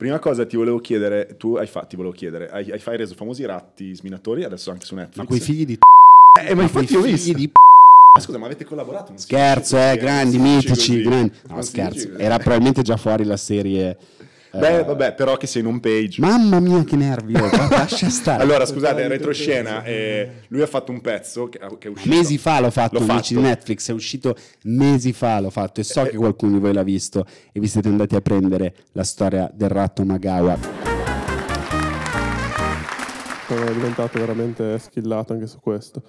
Prima cosa ti volevo chiedere, tu hai fatto, ti volevo chiedere, hai, hai, hai reso famosi i ratti sminatori, adesso anche su Netflix. Ma quei figli di... Eh, ma infatti ho visto. Di... Ma scusa, ma avete collaborato? scherzo, eh, grandi, mitici, grandi. No, scherzo. Era probabilmente già fuori la serie eh. Beh, vabbè, però che sei in home page. Mamma mia, che nervi! Oh, lascia stare. allora, scusate, retroscena. Eh, lui ha fatto un pezzo che, che è uscito. Mesi fa l'ho fatto, l'ho amici fatto. di Netflix, è uscito mesi fa, l'ho fatto e so eh, che eh. qualcuno di voi l'ha visto e vi siete andati a prendere la storia del ratto Magawa sono diventato veramente schillato anche su questo.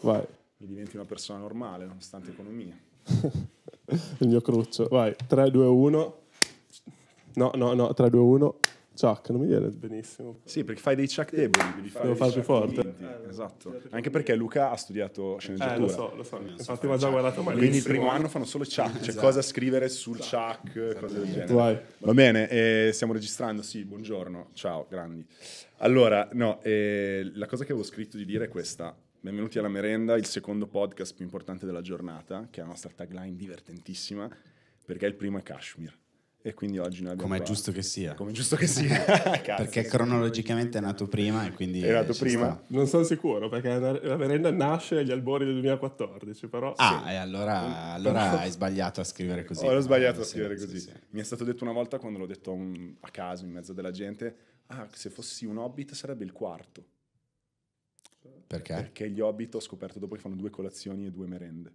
Vai. Mi diventi una persona normale, nonostante economia. Il mio cruccio. Vai, 3, 2, 1. No, no, no, 3, 2, 1. Chuck, non mi viene benissimo. Sì, perché fai dei chuck deboli, Devo fare più forte. Eh, esatto. Anche perché Luca ha studiato sceneggiatura. Eh, lo so, lo so. Non Infatti, mi ha già guardato malissimo. Quindi il primo anno fanno solo chuck, cioè esatto. cosa scrivere sul esatto. chuck, esatto. cose del genere. Vai. Va bene, eh, stiamo registrando. Sì, buongiorno, ciao, grandi. Allora, no, eh, la cosa che avevo scritto di dire è questa. Benvenuti alla merenda, il secondo podcast più importante della giornata, che è la nostra tagline divertentissima, perché il primo è Kashmir. E quindi oggi noi abbiamo... Come è giusto che sia. Come è giusto che sia. perché cronologicamente è nato prima e quindi... È nato prima. Sta. Non sono sicuro perché la merenda nasce agli albori del 2014, però... Ah, sì. e allora, allora hai sbagliato a scrivere così. ho sbagliato a scrivere sì, così. Mi è stato detto una volta quando l'ho detto un, a caso in mezzo della gente, ah, se fossi un hobbit sarebbe il quarto. Perché? Perché gli hobbit ho scoperto dopo che fanno due colazioni e due merende.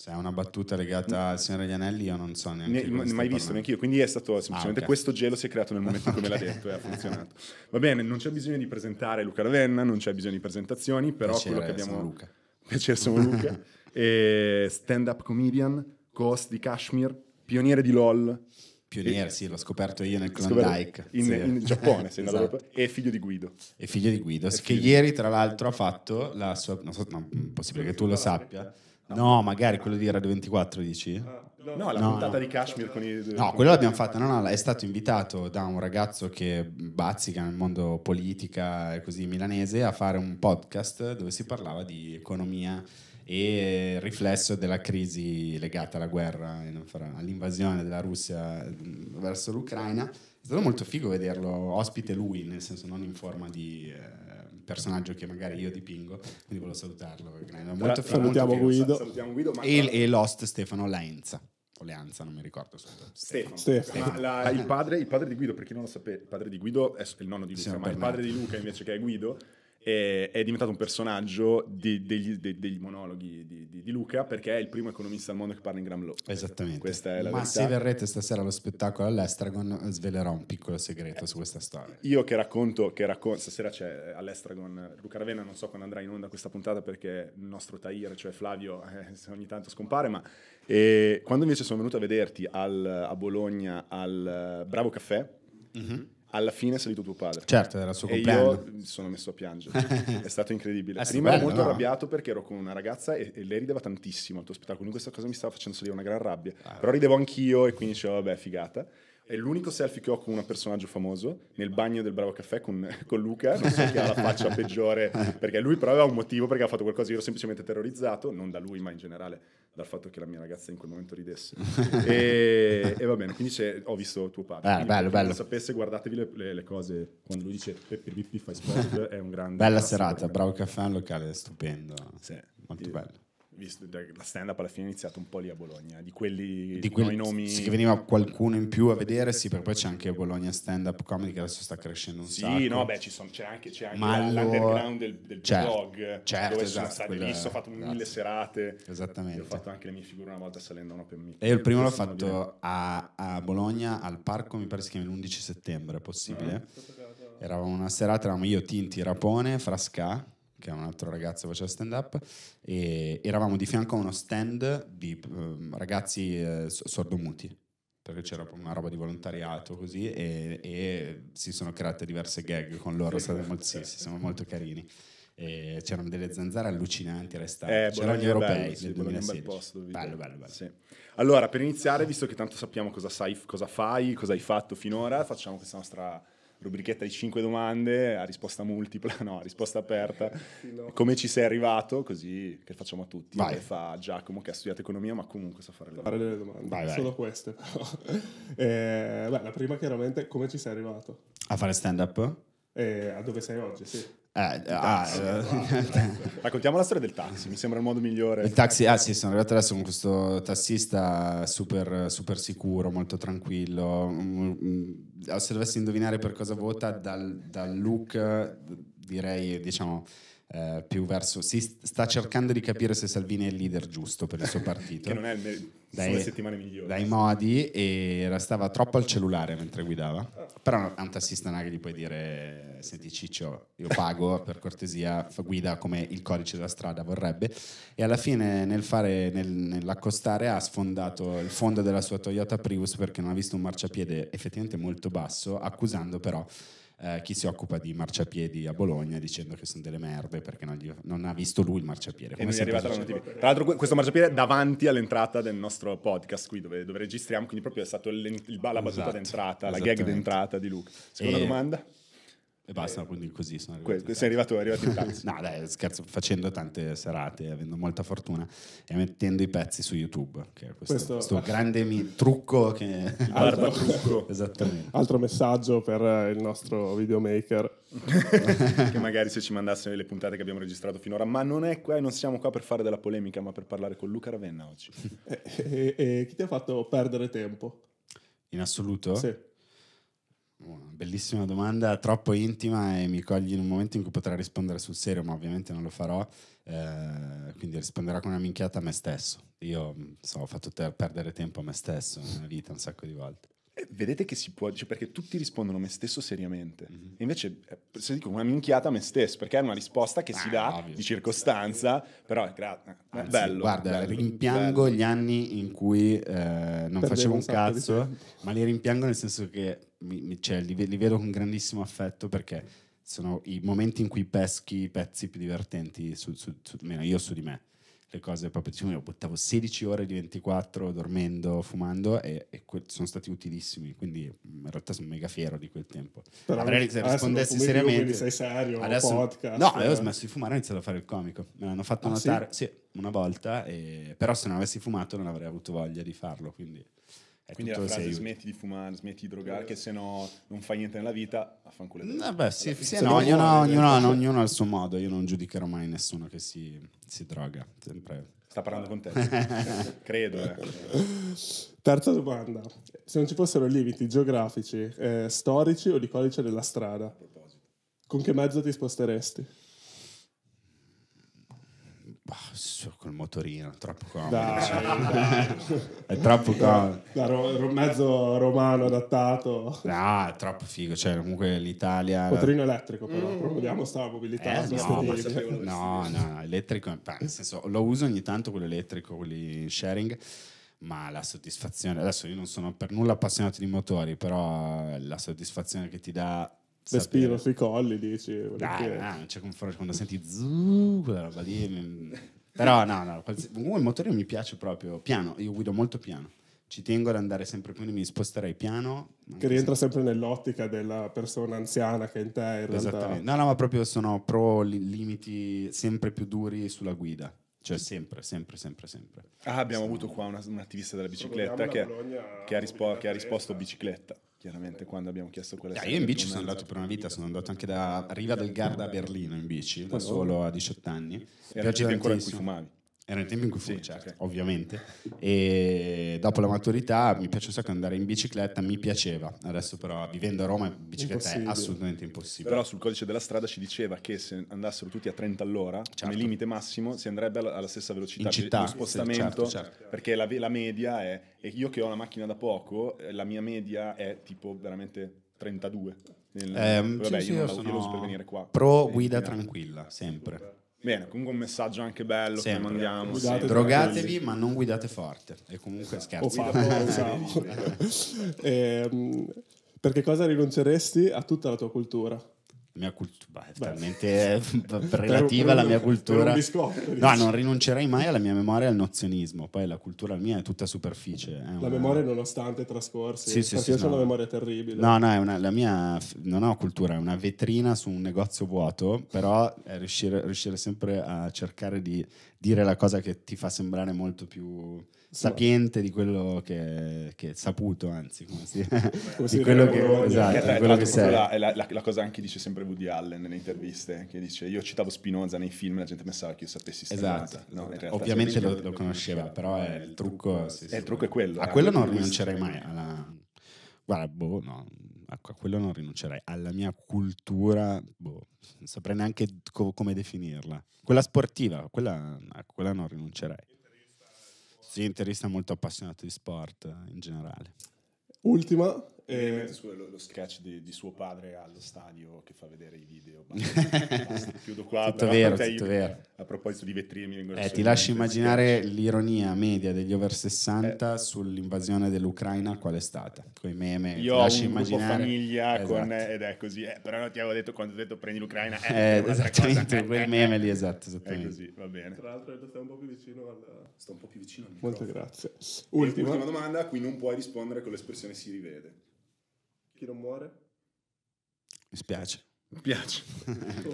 Se è una battuta legata al Signore degli Anelli, io non so neanche. Ne, mai parlando. visto, neanche io. Quindi è stato ah, semplicemente ah, okay. questo gelo si è creato nel momento in cui me l'ha detto e ha funzionato. Va bene, non c'è bisogno di presentare Luca Ravenna, non c'è bisogno di presentazioni, però Piacere, quello che abbiamo. Sono Luca. Piacere, sono Luca. e stand-up comedian, ghost di Kashmir, pioniere di LOL. Pioniere, e... sì, l'ho scoperto io nel Klondike. In, sì. in Giappone, sei esatto. andato, e figlio di Guido. E figlio di Guido, è che figlio. ieri tra l'altro ha fatto la sua... Non so, no, possibile che tu lo sappia. No, no magari quello di Radio 24 dici? no, eh, no la no, puntata di Kashmir con i... No, quello l'abbiamo fatto. no, no, è stato invitato da un ragazzo che bazzica nel mondo politica e così milanese a fare un podcast dove si parlava di economia e riflesso della crisi legata alla guerra, all'invasione della Russia verso l'Ucraina. È stato molto figo vederlo ospite lui, nel senso non in forma di... Eh, personaggio che magari io dipingo, quindi volevo salutarlo. Molto, molto salutiamo, Guido. salutiamo Guido. Ma e, e l'host Stefano Laenza. Leanza, non mi ricordo. Stefano. Stefano. La, il, padre, il, padre, di Guido, per chi non lo sapeva, il padre di Guido è il nonno di Luca, sì, ma il padre di Luca invece che è Guido è, è diventato un personaggio di, degli, de, degli, monologhi di, di, di, Luca perché è il primo economista al mondo che parla in Gram Esattamente. Questa è la Ma verità. se verrete stasera allo spettacolo all'Estragon svelerò un piccolo segreto eh, su questa storia. Io che racconto, che racconto, stasera c'è all'Estragon Luca Ravenna, non so quando andrà in onda questa puntata perché il nostro Tahir, cioè Flavio, eh, ogni tanto scompare, ma eh, quando invece sono venuto a vederti al, a Bologna al eh, Bravo Caffè, mm-hmm alla fine è salito tuo padre. Certo, era il suo compleanno. E io mi sono messo a piangere. è stato incredibile. È Prima ero molto no? arrabbiato perché ero con una ragazza e, e lei rideva tantissimo al tuo spettacolo, quindi questa cosa mi stava facendo salire una gran rabbia. Ah, Però ridevo anch'io e quindi dicevo, vabbè, figata. È l'unico selfie che ho con un personaggio famoso nel bagno del Bravo Caffè con, con Luca. Non so chi ha la faccia peggiore, perché lui però aveva un motivo perché ha fatto qualcosa. Io ero semplicemente terrorizzato, non da lui, ma in generale dal fatto che la mia ragazza in quel momento ridesse. e, e, va bene, quindi ho visto tuo padre. Ah, bello, bello. sapesse, guardatevi le, le, le, cose. Quando lui dice Peppe Bippi fai sport, è un grande... Bella serata, bravo caffè, un locale stupendo. Sì, molto bello visto la stand-up alla fine è iniziata un po' lì a Bologna, di quelli di quei nomi... Sì, che veniva qualcuno in più a vedere, sì, perché poi c'è anche Bologna Stand-up Comedy che adesso sta crescendo un sì, sacco. Sì, no, beh, ci sono, c'è anche, c'è anche l'underground del, del certo, blog, certo, dove esatto, sono stati quella... lì, ho fatto mille esatto. serate. Esattamente. Ho fatto anche le mie figure una volta salendo a un open mic. E io il primo l'ho fatto a, a, Bologna, al parco, mi pare si chiama l'11 settembre, è possibile? Ah. Eravamo una serata, eravamo io, Tinti, Rapone, Frasca che è un altro ragazzo che faceva stand up, e eravamo di fianco a uno stand di uh, ragazzi uh, sordomuti perché c'era una roba di volontariato così e, e, si sono create diverse gag con loro, state molto, sì, sono molto carini. E c'erano delle zanzare allucinanti restanti, eh, c'erano gli europei bello, sì, 2016. Posto, bello, bello, bello. Sì. Allora, per iniziare, visto che tanto sappiamo cosa, sai, cosa fai, cosa hai fatto finora, facciamo questa nostra rubrichetta di 5 domande a risposta multipla, no, a risposta aperta. Sì, no. Come ci sei arrivato, così che facciamo a tutti. Vai. fa Giacomo che ha studiato economia ma comunque sa fare le domande. Fare delle domande, vai, vai. solo queste eh, beh, la prima chiaramente, come ci sei arrivato? A fare stand up? Eh, a dove sei oggi, sì. Eh, ah, taxi, ah, Raccontiamo la storia del taxi, mi sembra il modo migliore. Il taxi, ah sì, sono arrivato adesso con questo tassista super, super sicuro, molto tranquillo. Mm, mm, se dovessi indovinare per cosa vota, dal, dal look direi, diciamo, eh, più verso... Si sta cercando di capire se Salvini è il leader giusto per il suo partito. che non è il dai, le settimane migliori. Dai modi e stava troppo al cellulare mentre guidava. Però è un tassista non gli puoi dire, senti Ciccio, io pago per cortesia, guida come il codice della strada vorrebbe. E alla fine nel fare, nel, nell'accostare ha sfondato il fondo della sua Toyota Prius perché non ha visto un marciapiede effettivamente molto basso, accusando però eh, chi si occupa di marciapiedi a Bologna dicendo che sono delle merde perché non, gli, non ha visto lui il marciapiede. Come e è arrivata la notifica. Tra l'altro questo marciapiede è davanti all'entrata del nostro podcast qui dove, dove registriamo, quindi proprio è stata la battuta esatto, d'entrata, la gag d'entrata di Luca. Seconda e... domanda? E basta, eh, quindi così sono arrivato. Que- sei arrivato, arrivato in casa. no, dai, scherzo, facendo tante serate, avendo molta fortuna e mettendo i pezzi su YouTube, che è questo, questo... questo grande mi- trucco che... Barba trucco. Esattamente. Altro messaggio per eh, il nostro videomaker. che magari se ci mandassero le puntate che abbiamo registrato finora, ma non è qua e non siamo qua per fare della polemica, ma per parlare con Luca Ravenna oggi. e, e, e chi ti ha fatto perdere tempo? In assoluto? Sì. Una bellissima domanda, troppo intima e mi cogli in un momento in cui potrei rispondere sul serio, ma ovviamente non lo farò, eh, quindi risponderò con una minchiata a me stesso. Io so, ho fatto ter- perdere tempo a me stesso nella vita un sacco di volte. Eh, vedete che si può, cioè perché tutti rispondono me stesso seriamente. Mm-hmm. invece eh, se dico una minchiata a me stesso, perché è una risposta che ah, si dà ovvio. di circostanza, però è gra- eh, Anzi, bello. Guarda, bello, rimpiango bello. gli anni in cui eh, non Perdevo facevo un cazzo, ma li rimpiango nel senso che mi, mi, cioè, li, li, vedo con grandissimo affetto perché sono i momenti in cui peschi i pezzi più divertenti, su, su, su, io su di me le cose proprio, diciamo, io buttavo 16 ore di 24 dormendo, fumando e, e que- sono stati utilissimi, quindi in realtà sono mega fiero di quel tempo. Però Magari se rispondessi seriamente... Io, sei serio, adesso, podcast... No, eh. avevo smesso di fumare, e ho iniziato a fare il comico, me l'hanno fatto ah, notare, sì? sì? una volta, e, però se non avessi fumato non avrei avuto voglia di farlo, quindi... È Quindi la frase smetti di fumare, smetti di drogare, che se no non fai niente nella vita, affanculo. Vabbè, eh sì, sì, no, ognuno, ognuno, eh, cioè ognuno, al suo modo, io non giudicherò mai nessuno che si, si droga, sempre. Sta parlando con te, credo. Eh. Terza domanda, se non ci fossero limiti geografici, eh, storici o di codice della strada, con che mezzo ti sposteresti? Passo col motorino, troppo comodo. Dai, cioè. è troppo comodo. Da, ro- mezzo romano adattato. No, ah, è troppo figo. Cioè, comunque l'Italia. Motorino la... elettrico, però. Mm. Promuoviamo sta mobilità. Eh, no, no, no, no, elettrico. Beh, nel senso, lo uso ogni tanto quello elettrico, quelli sharing. Ma la soddisfazione, adesso io non sono per nulla appassionato di motori, però la soddisfazione che ti dà Respiro sui colli, dici. Nah, nah, cioè, quando senti zuu, quella roba lì. Mm. Però no, no, comunque uh, il motore mi piace proprio piano, io guido molto piano. Ci tengo ad andare sempre, quindi mi sposterei piano. Che rientra sempre... sempre nell'ottica della persona anziana che è in te in realtà. Esattamente. No, no, ma proprio sono pro limiti sempre più duri sulla guida. Cioè sempre, sempre, sempre, sempre. Ah, abbiamo sono... avuto qua una, un attivista della bicicletta che, che, ha rispo- che ha risposto bicicletta chiaramente quando abbiamo chiesto quelle ah, Io in bici sono andato per una vita, sono andato anche da Riva del Garda a Berlino in bici, da oh. solo a 18 anni. Era gente ancora in cui fumavi. Era il tempo in cui sì, fumo certo. certo. ovviamente. E dopo la maturità mi piace un sacco andare in bicicletta, mi piaceva. Adesso però vivendo a Roma in bicicletta è assolutamente impossibile. Però sul codice della strada ci diceva che se andassero tutti a 30 all'ora, certo. come limite massimo, si andrebbe alla, stessa velocità in città, di spostamento, sì, certo, certo, perché la, la media è... E io che ho una macchina da poco, eh, la mia media è tipo veramente 32. Nel, eh, vabbè, sì, io, sì, io sono io lo so per venire qua. Pro eh, guida tranquilla, sempre. Bene, comunque un messaggio anche bello sempre. che mandiamo. Guidate Drogatevi, ma non guidate forte. E comunque esatto. scherzo. eh, per cosa rinunceresti a tutta la tua cultura? mia cultura è talmente eh, relativa alla mia cultura. Biscotto, no, non rinuncerei mai alla mia memoria e al nozionismo. Poi la cultura mia è tutta superficie. È una... La memoria nonostante i trascorsi. Sì, sì, sì, io sì, ho una memoria terribile. No, no, è una, la mia non ho cultura, è una vetrina su un negozio vuoto, però riuscire, riuscire sempre a cercare di dire la cosa che ti fa sembrare molto più sapiente di quello che, che è saputo, anzi, come si, di quello che, esatto, che, tra, quello che sei. La, la, la, cosa anche dice sempre Woody Allen nelle interviste, che dice io citavo Spinoza nei film la gente pensava che io sapessi Spinoza. Esatto, no, esatto. realtà, ovviamente lo, lo, conosceva, però è il trucco... Sì, eh, sì, il trucco è quello. A quello eh, non rinuncerei mai. Alla... Guarda, boh, no, a quello non rinuncerei. Alla mia cultura, boh, non saprei neanche co- come definirla. Quella sportiva, quella, a quella non rinuncerei. Sì, interista molto appassionato di sport eh, in generale. Ultima, eh, scusa, lo, lo, sketch di, di, suo padre allo stadio che fa vedere i video. Basta, chiudo qua. Tutto vero, tutto io, vero. A proposito di vetrine, mi eh, ti lascio immaginare l'ironia media degli over 60 eh. sull'invasione dell'Ucraina, qual è stata? Con i meme. Io ho un famiglia esatto. con, ed è così. Eh, però non ti avevo detto quando ho detto prendi l'Ucraina. Eh, eh esattamente, quel meme lì, esatto. È così, va bene. Tra l'altro, stai un po' più vicino al. Sto un po' più vicino al Molte grazie. Ultima. Ultima domanda a cui non puoi rispondere con l'espressione si rivede. Chi non muore? Mi spiace. Mi piace.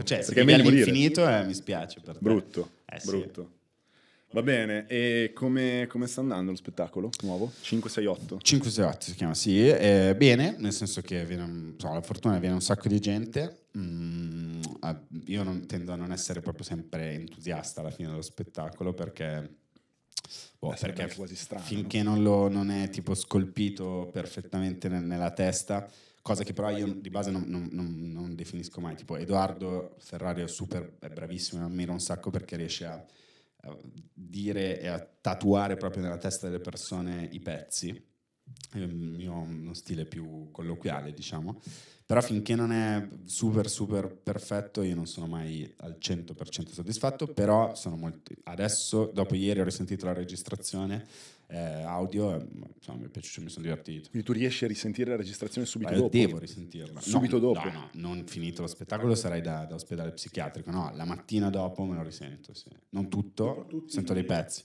cioè, perché è all'infinito eh, mi spiace per Brutto, eh, brutto. Sì. Va bene, e come, come, sta andando lo spettacolo nuovo? 568? 568 si chiama, sì. Eh, bene, nel senso che viene, so, la fortuna viene un sacco di gente. Mm, io non, tendo a non essere proprio sempre entusiasta alla fine dello spettacolo perché Boh, Beh, perché quasi strano. Finché non, lo, non è tipo scolpito perfettamente nella testa, cosa che però io di base non, non, non, non definisco mai. Tipo Edoardo Ferrari è super è bravissimo, e ammiro un sacco perché riesce a, a, dire e a tatuare proprio nella testa delle persone i pezzi. Io ho uno stile più colloquiale, diciamo. Però finché non è super, super perfetto, io non sono mai al 100% soddisfatto, però sono molto... Adesso, dopo ieri, ho risentito la registrazione eh, audio, insomma, mi è piaciuto, mi sono divertito. Quindi tu riesci a risentire la registrazione subito Beh, dopo? Devo risentirla. Subito no, dopo? No, no, non finito lo spettacolo sarei da, da, ospedale psichiatrico, no, la mattina dopo me lo risento, sì. Non tutto, sento dei pezzi.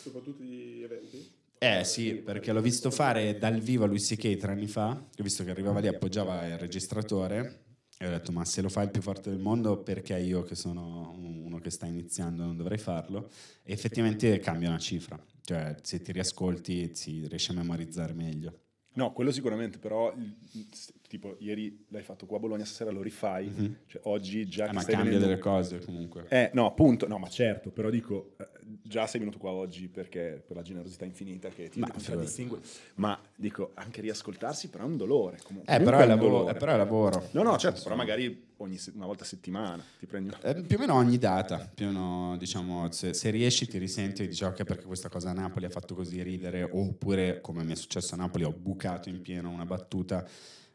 Soprattutto gli eventi? Eh sì, perché l'ho visto fare dal vivo a Luis C.K. tre anni fa, ho visto che arrivava lì, e appoggiava il registratore e ho detto ma se lo fa il più forte del mondo perché io che sono uno che sta iniziando non dovrei farlo? E effettivamente cambia una cifra, cioè se ti riascolti si riesce a memorizzare meglio. No, quello sicuramente, però tipo ieri l'hai fatto qua a Bologna, stasera lo rifai, mm-hmm. cioè, oggi già... Eh, ma cambia venendo... delle cose comunque. Eh, no, appunto, no, ma certo, però dico, eh, già sei venuto qua oggi perché per la generosità infinita che ti ma, contraddistingue, ma dico, anche riascoltarsi però è un dolore. Comunque. Eh, però è, lavoro, dolore. Eh, però è lavoro. No, no, certo, però magari ogni, una volta a settimana ti prendi... Una... Eh, più o meno ogni data, più o meno, diciamo, se, se riesci ti risenti e dici ok perché questa cosa a Napoli ha fatto così ridere, oppure come mi è successo a Napoli ho bucato in pieno una battuta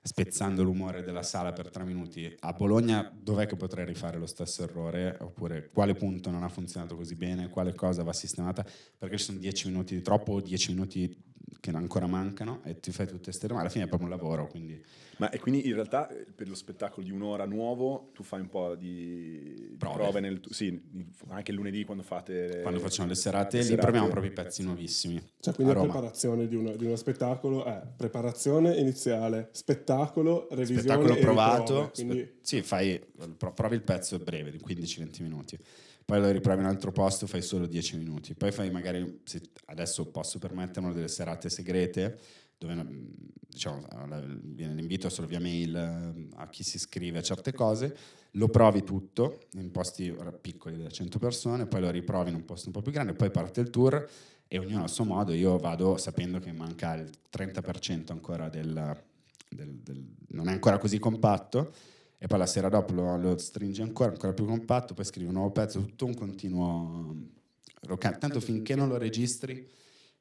spezzando l'umore della sala per tre minuti. A Bologna dov'è che potrei rifare lo stesso errore? Oppure quale punto non ha funzionato così bene? Quale cosa va sistemata? Perché ci sono dieci minuti di troppo o dieci minuti che ancora mancano e ti fai tutte queste domande, alla fine è proprio un lavoro. Quindi. Ma e quindi in realtà eh, per lo spettacolo di un'ora nuovo tu fai un po' di prove, prove nel, sì, anche il lunedì quando fate... Quando facciamo le serate, le serate lì proviamo proprio i pezzi nuovissimi. Cioè quindi la preparazione di, una, di, uno spettacolo è preparazione iniziale, spettacolo, revisione Spettacolo provato, riprove, quindi... spe- sì, fai, provi il pezzo breve, di 15-20 minuti poi lo riprovi in un altro posto, fai solo 10 minuti, poi fai magari, se adesso posso permettermelo, delle serate segrete, dove mm, diciamo, viene l'invito solo via mail mm, a chi si iscrive a certe cose, lo provi tutto in posti piccoli da 100 persone, poi lo riprovi in un posto un po' più grande, poi parte il tour e ognuno a suo modo, io vado sapendo che manca il 30% ancora del, del, del non è ancora così compatto e poi la sera dopo lo, lo stringi ancora, ancora più compatto, poi scrivi un nuovo pezzo, tutto un continuo rock. Tanto finché non lo registri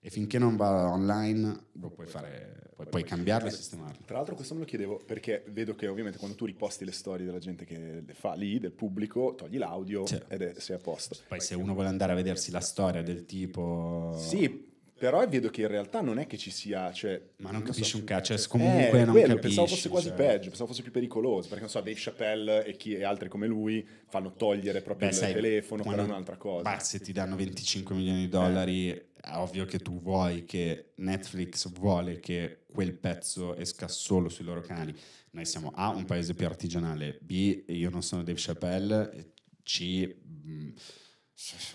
e finché non va online lo puoi fare, puoi, puoi cambiarlo e sistemarlo. Tra l'altro questo me lo chiedevo perché vedo che ovviamente quando tu riposti le storie della gente che le fa lì, del pubblico, togli l'audio certo. ed è, sei a posto. Poi se uno vuole andare a vedersi la storia del tipo... Sì, però vedo che in realtà non è che ci sia. Cioè, ma non, non capisci so, un cazzo, cioè, eh, comunque eh, non quello, capisci, Pensavo fosse quasi cioè. peggio, pensavo fosse più pericoloso. Perché non so, Dave Chappelle e, chi, e altri come lui fanno togliere proprio Beh, il sai, telefono per un'altra cosa. Ma se ti danno 25 milioni di eh. dollari, eh. è ovvio che tu vuoi che Netflix vuole che quel pezzo esca solo sui loro canali. Noi siamo A, un paese più artigianale, B, io non sono Dave Chappelle, C. Mh,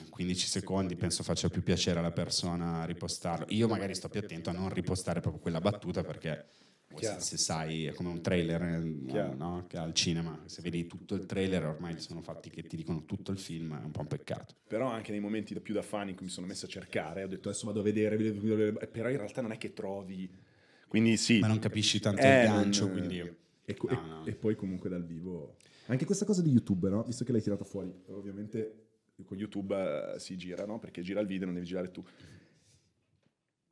15 secondi penso faccia più piacere alla persona ripostarlo. Io magari sto più attento a non ripostare proprio quella battuta perché boh, se, se, sai è come un trailer eh, no? al cinema, se vedi tutto il trailer ormai sono fatti che ti dicono tutto il film, è un po' un peccato. Però anche nei momenti più da fan in cui mi sono messo a cercare, ho detto adesso vado a vedere, però in realtà non è che trovi... Quindi sì. Ma non capisci tanto eh, il gancio, quindi... E, no, no. e poi comunque dal vivo... Anche questa cosa di YouTube, no? Visto che l'hai tirata fuori, ovviamente con YouTube eh, si gira, no? Perché gira il video, non devi girare tu.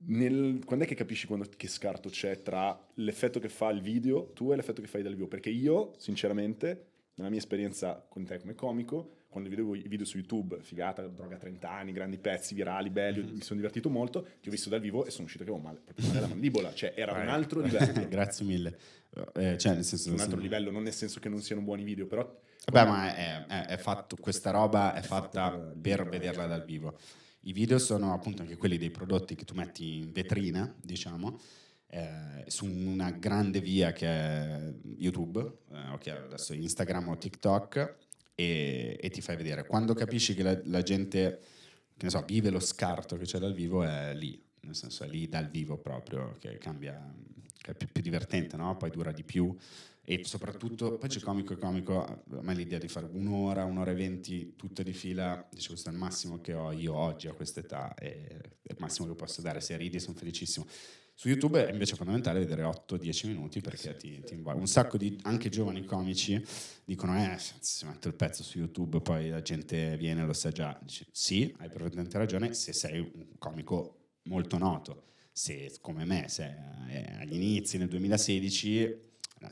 Nel, quando è che capisci quando, che scarto c'è tra l'effetto che fa il video tu e l'effetto che fai dal vivo? Perché io, sinceramente, nella mia esperienza con te come comico, quando vedevo i video su YouTube, figata, droga 30 anni, grandi pezzi virali, belli, mm-hmm. mi sono divertito molto, ti ho visto dal vivo e sono uscito che avevo male, proprio male la mandibola, cioè era un altro livello. Grazie mille. Eh, eh, cioè, nel senso, un altro sì. livello, non nel senso che non siano buoni video, però... Vabbè, ma è, è, è fatto, questa roba è fatta per eh. vederla dal vivo. I video sono appunto anche quelli dei prodotti che tu metti in vetrina, diciamo, eh, su una grande via che è YouTube, eh, ok, adesso Instagram o TikTok, e, e ti fai vedere. Quando capisci che la, la gente, che ne so, vive lo scarto che c'è dal vivo, è lì, nel senso è lì dal vivo proprio che cambia, che è più, più divertente, no? poi dura di più e soprattutto poi c'è comico e comico, a me l'idea di fare un'ora, un'ora e venti tutte di fila, dice questo è il massimo che ho io oggi a quest'età, è, il massimo che posso dare, se ridi sono felicissimo, su YouTube è invece fondamentale vedere 8-10 minuti perché ti, ti Un sacco di anche giovani comici dicono: Eh, se metto il pezzo su YouTube, poi la gente viene e lo sa già. Dice, sì, hai perfettamente ragione se sei un comico molto noto. Se come me, se eh, agli inizi nel 2016 eh,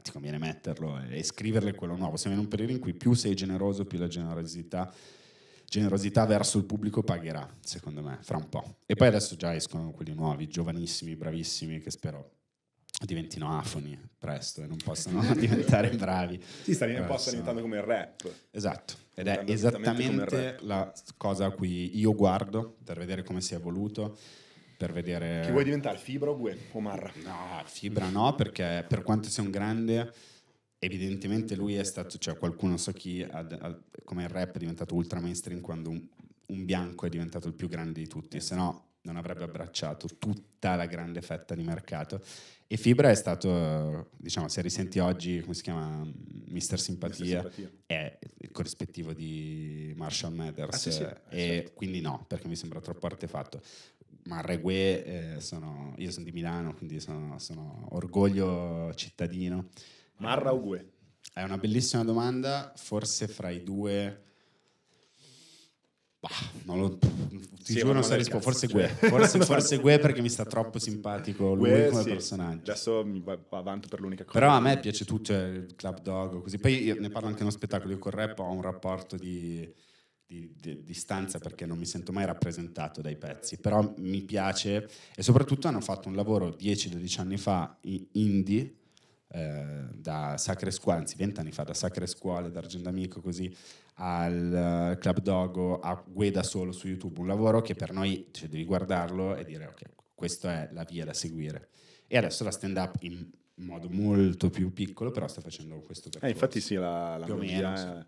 ti conviene metterlo e scriverle quello nuovo. Siamo in un periodo in cui più sei generoso, più la generosità generosità verso il pubblico pagherà, secondo me, fra un po'. E poi adesso già escono quelli nuovi, giovanissimi, bravissimi, che spero diventino afoni presto e non possano diventare bravi. Sì, stanno in posto diventando come il rap. Esatto, ed è esattamente la cosa a cui io guardo per vedere come si è evoluto per vedere... Chi vuoi diventare, Fibra o Gue o Marra? No, Fibra no, perché per quanto sia un grande, evidentemente lui è stato, cioè qualcuno, so chi, ad, ad, come il rap è diventato ultra mainstream quando un, un bianco è diventato il più grande di tutti, se no non avrebbe abbracciato tutta la grande fetta di mercato. E Fibra è stato, diciamo, se risenti oggi, come si chiama, Mister Simpatia, Mister Simpatia. è il corrispettivo di Marshall Mathers. Ah, sì, sì. E certo. quindi no, perché mi sembra troppo artefatto. Ma Regue, eh, sono, io sono di Milano, quindi sono, sono orgoglio cittadino Marra o Gue? È una bellissima domanda, forse fra i due... Bah, non lo, ti sì, giuro non so rispondere, forse cioè. Gue, forse, forse Gue perché mi sta troppo simpatico lui Gue, come sì. personaggio. Adesso mi va avanti per l'unica cosa. Però a me piace tutto, il Club Dog, così. Poi ne parlo anche in uno spettacolo, io col rap ho un rapporto di, di, di distanza perché non mi sento mai rappresentato dai pezzi, però mi piace e soprattutto hanno fatto un lavoro 10-12 anni fa indie eh, da Sacre Scuole, anzi vent'anni fa, da Sacre Scuole, da Argento Amico così, al eh, Club Dogo, a Gueda Solo su YouTube, un lavoro che per noi cioè, devi guardarlo e dire ok, questa è la via da seguire. E adesso la stand-up in modo molto più piccolo, però sta facendo questo eh, percorso. Eh, infatti sì, la, la mia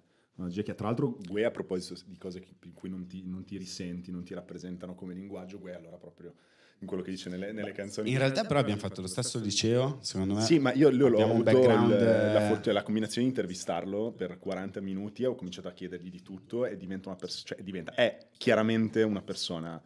che tra l'altro Gue a proposito di cose in cui non ti, non ti, risenti, non ti rappresentano come linguaggio, Gue allora proprio in quello che dice nelle, nelle canzoni. In realtà però abbiamo fatto lo stesso liceo, secondo me. Sì, ma io, io l'ho avuto background... il, la, eh, fortuna, la combinazione di intervistarlo per 40 minuti, e ho cominciato a chiedergli di tutto e diventa una persona, cioè diventa, è chiaramente una persona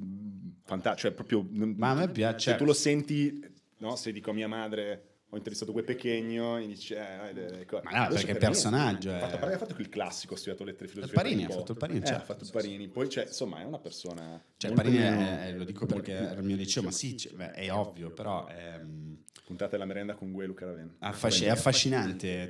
mm, fantastica, cioè proprio... Mm, ma a me piace. Se tu lo senti, no? se dico a mia madre ho intervistato Gue Pechegno e dice eh, eh, eh, ma no perché per personaggio eh. ha fatto, ha fatto il classico ha studiato lettere e eh, filosofia Parini ha fatto il Parini, eh, certo. ha fatto il Parini poi cioè, insomma è una persona cioè Parini è, lo dico perché era il mio liceo ma sì cioè, è ovvio però è, ehm, puntate la merenda con Gue e Luca Ravenna ah, Affasc- è affascinante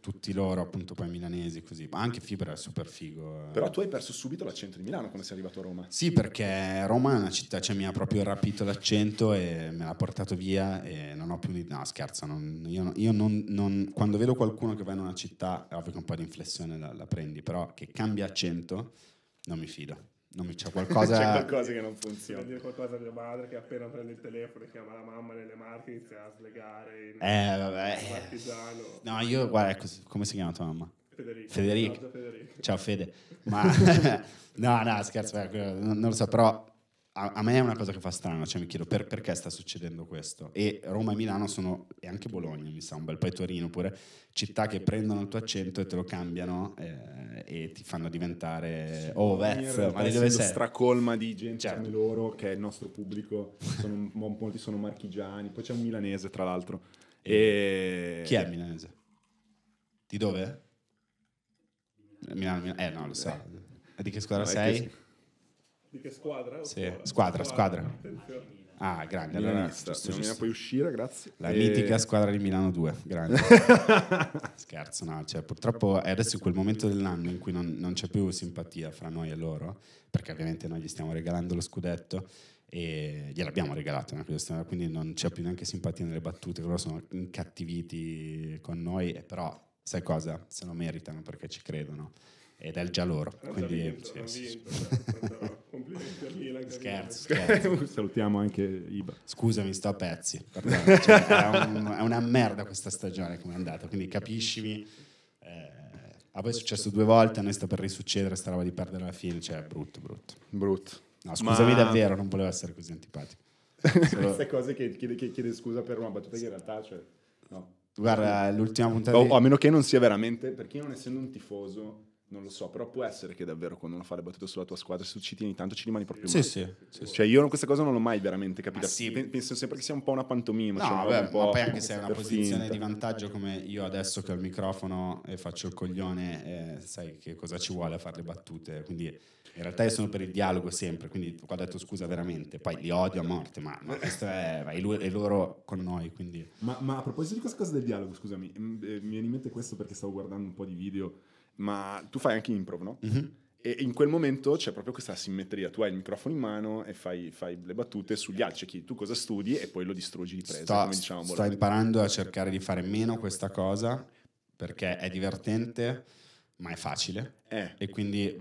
tutti loro appunto poi milanesi così ma anche Fibra è super figo però tu hai perso subito l'accento di Milano quando sei arrivato a Roma sì perché Roma è una città cioè mi ha proprio rapito l'accento e me l'ha portato via e non ho più no scherzo scherzo, non, io, io non, non, quando vedo qualcuno che va in una città, ovvio che un po' di inflessione la, la prendi, però che cambia accento non mi fido. Non mi, c'è, qualcosa... c'è qualcosa che non funziona. Devo dire qualcosa a mia madre che appena prende il telefono chiama la mamma nelle marche e inizia a slegare. In... Eh, vabbè. Partigiano. No, io, guarda, ecco, come si chiama tua mamma? Federico. Federico. Ciao, Federico. Ciao Fede. Ma no, no, scherzo, non lo so, però a, a, me è una cosa che fa strano, cioè mi chiedo per, perché sta succedendo questo. E Roma e Milano sono, e anche Bologna mi sa un bel, poi Torino pure, città che prendono il tuo accento e te lo cambiano eh, e ti fanno diventare oh Vez, ma di dove sei? stracolma di gente certo. come loro, che è il nostro pubblico, sono, molti sono marchigiani, poi c'è un milanese tra l'altro. E... Chi è il milanese? Di dove? Milano, Milano. Eh no, lo so. Eh. Di che squadra no, sei? Che... Di che squadra? Sì. Squadra, squadra. Attenzione. Ah, grande. Allora, giusto, giusto. Nomina puoi uscire, grazie. La e... mitica squadra di Milano 2, grande. Scherzo, no, cioè, purtroppo è adesso quel momento dell'anno in cui non, non, c'è più simpatia fra noi e loro, perché ovviamente noi gli stiamo regalando lo scudetto e gliel'abbiamo regalato, no? quindi non c'è più neanche simpatia nelle battute, loro sono incattiviti con noi, però sai cosa? Se lo meritano perché ci credono ed è già loro. Quindi, sì, sì. Cioè, complimenti a Milan. Scherzo, scherzo. Salutiamo anche Iba. Scusami, sto a pezzi. cioè, è, un, è, una merda questa stagione come è andata, quindi capiscimi. Eh, a voi è successo due volte, a noi sta per risuccedere, sta roba di perdere la fine, cioè brutto, brutto. Brutto. No, scusami Ma... davvero, non volevo essere così antipatico. Solo... Queste cose che chiede, che chiede, scusa per una battuta che in realtà, cioè, no. Guarda, l'ultima puntata... Oh, di... A meno che non sia veramente, perché non essendo un tifoso non lo so, però può essere che davvero quando uno fa le battute sulla tua squadra, se tu ci tieni tanto ci rimani proprio male. Sì, sì, Cioè io questa cosa non l'ho mai veramente capita. Sì. Penso sempre che sia un po' una pantomima. No, cioè una vabbè, ma poi anche se è una posizione finta. di vantaggio come io adesso che ho il microfono e faccio il coglione, eh, sai che cosa ci vuole a fare le battute, quindi... In realtà io sono per il dialogo sempre, quindi ho detto scusa veramente, poi li odio a morte, ma, ma questo è, è, lui, è, loro con noi. Ma, ma, a proposito di questa cosa del dialogo, scusami, eh, mi viene in mente questo perché stavo guardando un po' di video ma tu fai anche improv, no? Mm-hmm. E in quel momento c'è proprio questa simmetria, tu hai il microfono in mano e fai, fai le battute sugli altri, cioè tu cosa studi e poi lo distruggi di presa. Sto, come diciamo, sto imparando a cercare di fare meno questa cosa perché è divertente ma è facile. Eh. E quindi,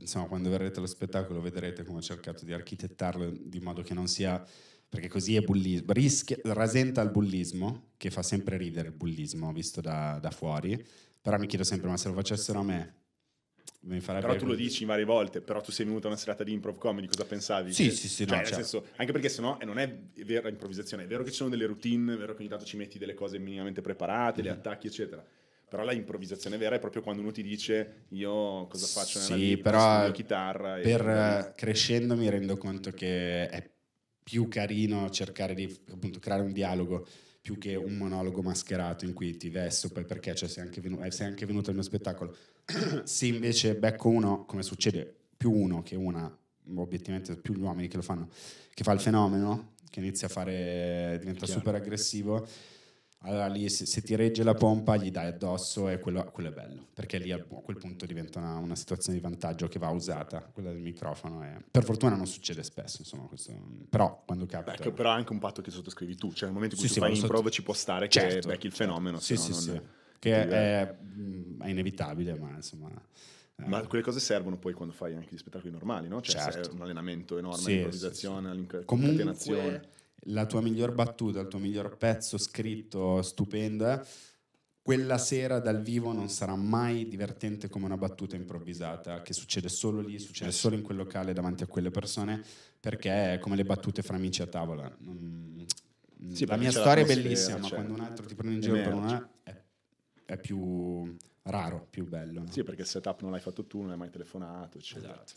insomma, quando verrete lo spettacolo vedrete come ho cercato di architettarlo di modo che non sia... Perché così è bullismo, rischia, rasenta il bullismo, che fa sempre ridere il bullismo visto da, da fuori, però mi chiedo sempre, ma se lo facessero a me, però tu lo dici varie volte, però tu sei venuto a una serata di improv comedy, cosa pensavi? Sì, che, cioè, sì, sì, cioè, no, cioè. senso, anche perché sennò eh, non è vera improvvisazione, è vero che ci sono delle routine, è vero che ogni tanto ci metti delle cose minimamente preparate, mm le mm-hmm. attacchi, eccetera. Però la improvvisazione vera è proprio quando uno ti dice io cosa faccio nella sì, vita, però chitarra per e... crescendo mi rendo conto che è più carino cercare di appunto creare un dialogo più che un monologo mascherato in cui ti vesso poi perché cioè, sei, anche venuto, eh, sei anche venuto al mio spettacolo. Se invece becco uno, come succede, più uno che una, obiettivamente più gli uomini che lo fanno, che fa il fenomeno, che inizia a fare, diventa super aggressivo allora lì se, se, ti regge la pompa gli dai addosso e quello, quello è bello, perché lì a, quel punto diventa una, una, situazione di vantaggio che va usata, quella del microfono. È... per fortuna non succede spesso, insomma, questo... però quando capita... Beh, però è anche un patto che sottoscrivi tu, cioè nel momento in cui sì, tu sì, fai sotto... in prova ci può stare certo, becchi il fenomeno, sì, sì, non... sì. che è, è, inevitabile, ma insomma... Eh. Ma quelle cose servono poi quando fai anche gli spettacoli normali, no? Cioè certo. un allenamento enorme, sì, improvvisazione, sì, sì. Comunque, la tua miglior battuta, il tuo miglior pezzo scritto, stupendo, eh, quella sera dal vivo non sarà mai divertente come una battuta improvvisata, che succede solo lì, succede solo in quel locale davanti a quelle persone, perché è come le battute fra amici a tavola. Non... Sì, la mia storia è bellissima, ma cioè, quando un altro ti prende in giro per una cioè. è, è più raro, più bello. No? Sì, perché il setup non l'hai fatto tu, non hai mai telefonato, eccetera. Esatto.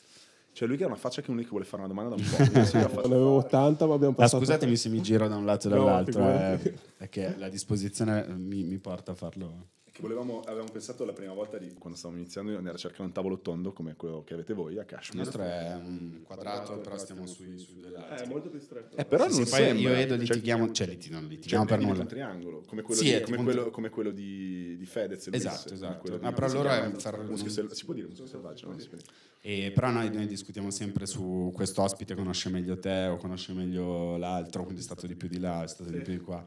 Cioè lui che ha una faccia che uno che vuole fare una domanda da un po'. sì, ne avevo 80 ma abbiamo passato... Ah, scusatemi se mi giro da un lato e dall'altro, no, eh, è che la disposizione mi, mi porta a farlo che volevamo, avevamo pensato la prima volta di, quando stavamo iniziando di andare a cercare un tavolo tondo come quello che avete voi a Kashmir. Il nostro è un quadrato, quadrato però stiamo sui, sui due lati. È eh, molto più stretto. Eh, però sì, non sì, io vedo Edo litighiamo, cioè, cioè non litighiamo cioè, per nulla. un triangolo, come quello, sì, di, come quello, come quello di, di, Fedez. Esatto, Luis, esatto. esatto. Ma però loro è un ferro... Si può dire, non so se faccio. E, però noi, noi, discutiamo sempre su questo ospite conosce meglio te o conosce meglio l'altro, quindi è stato di più di là, è stato sì. di più di qua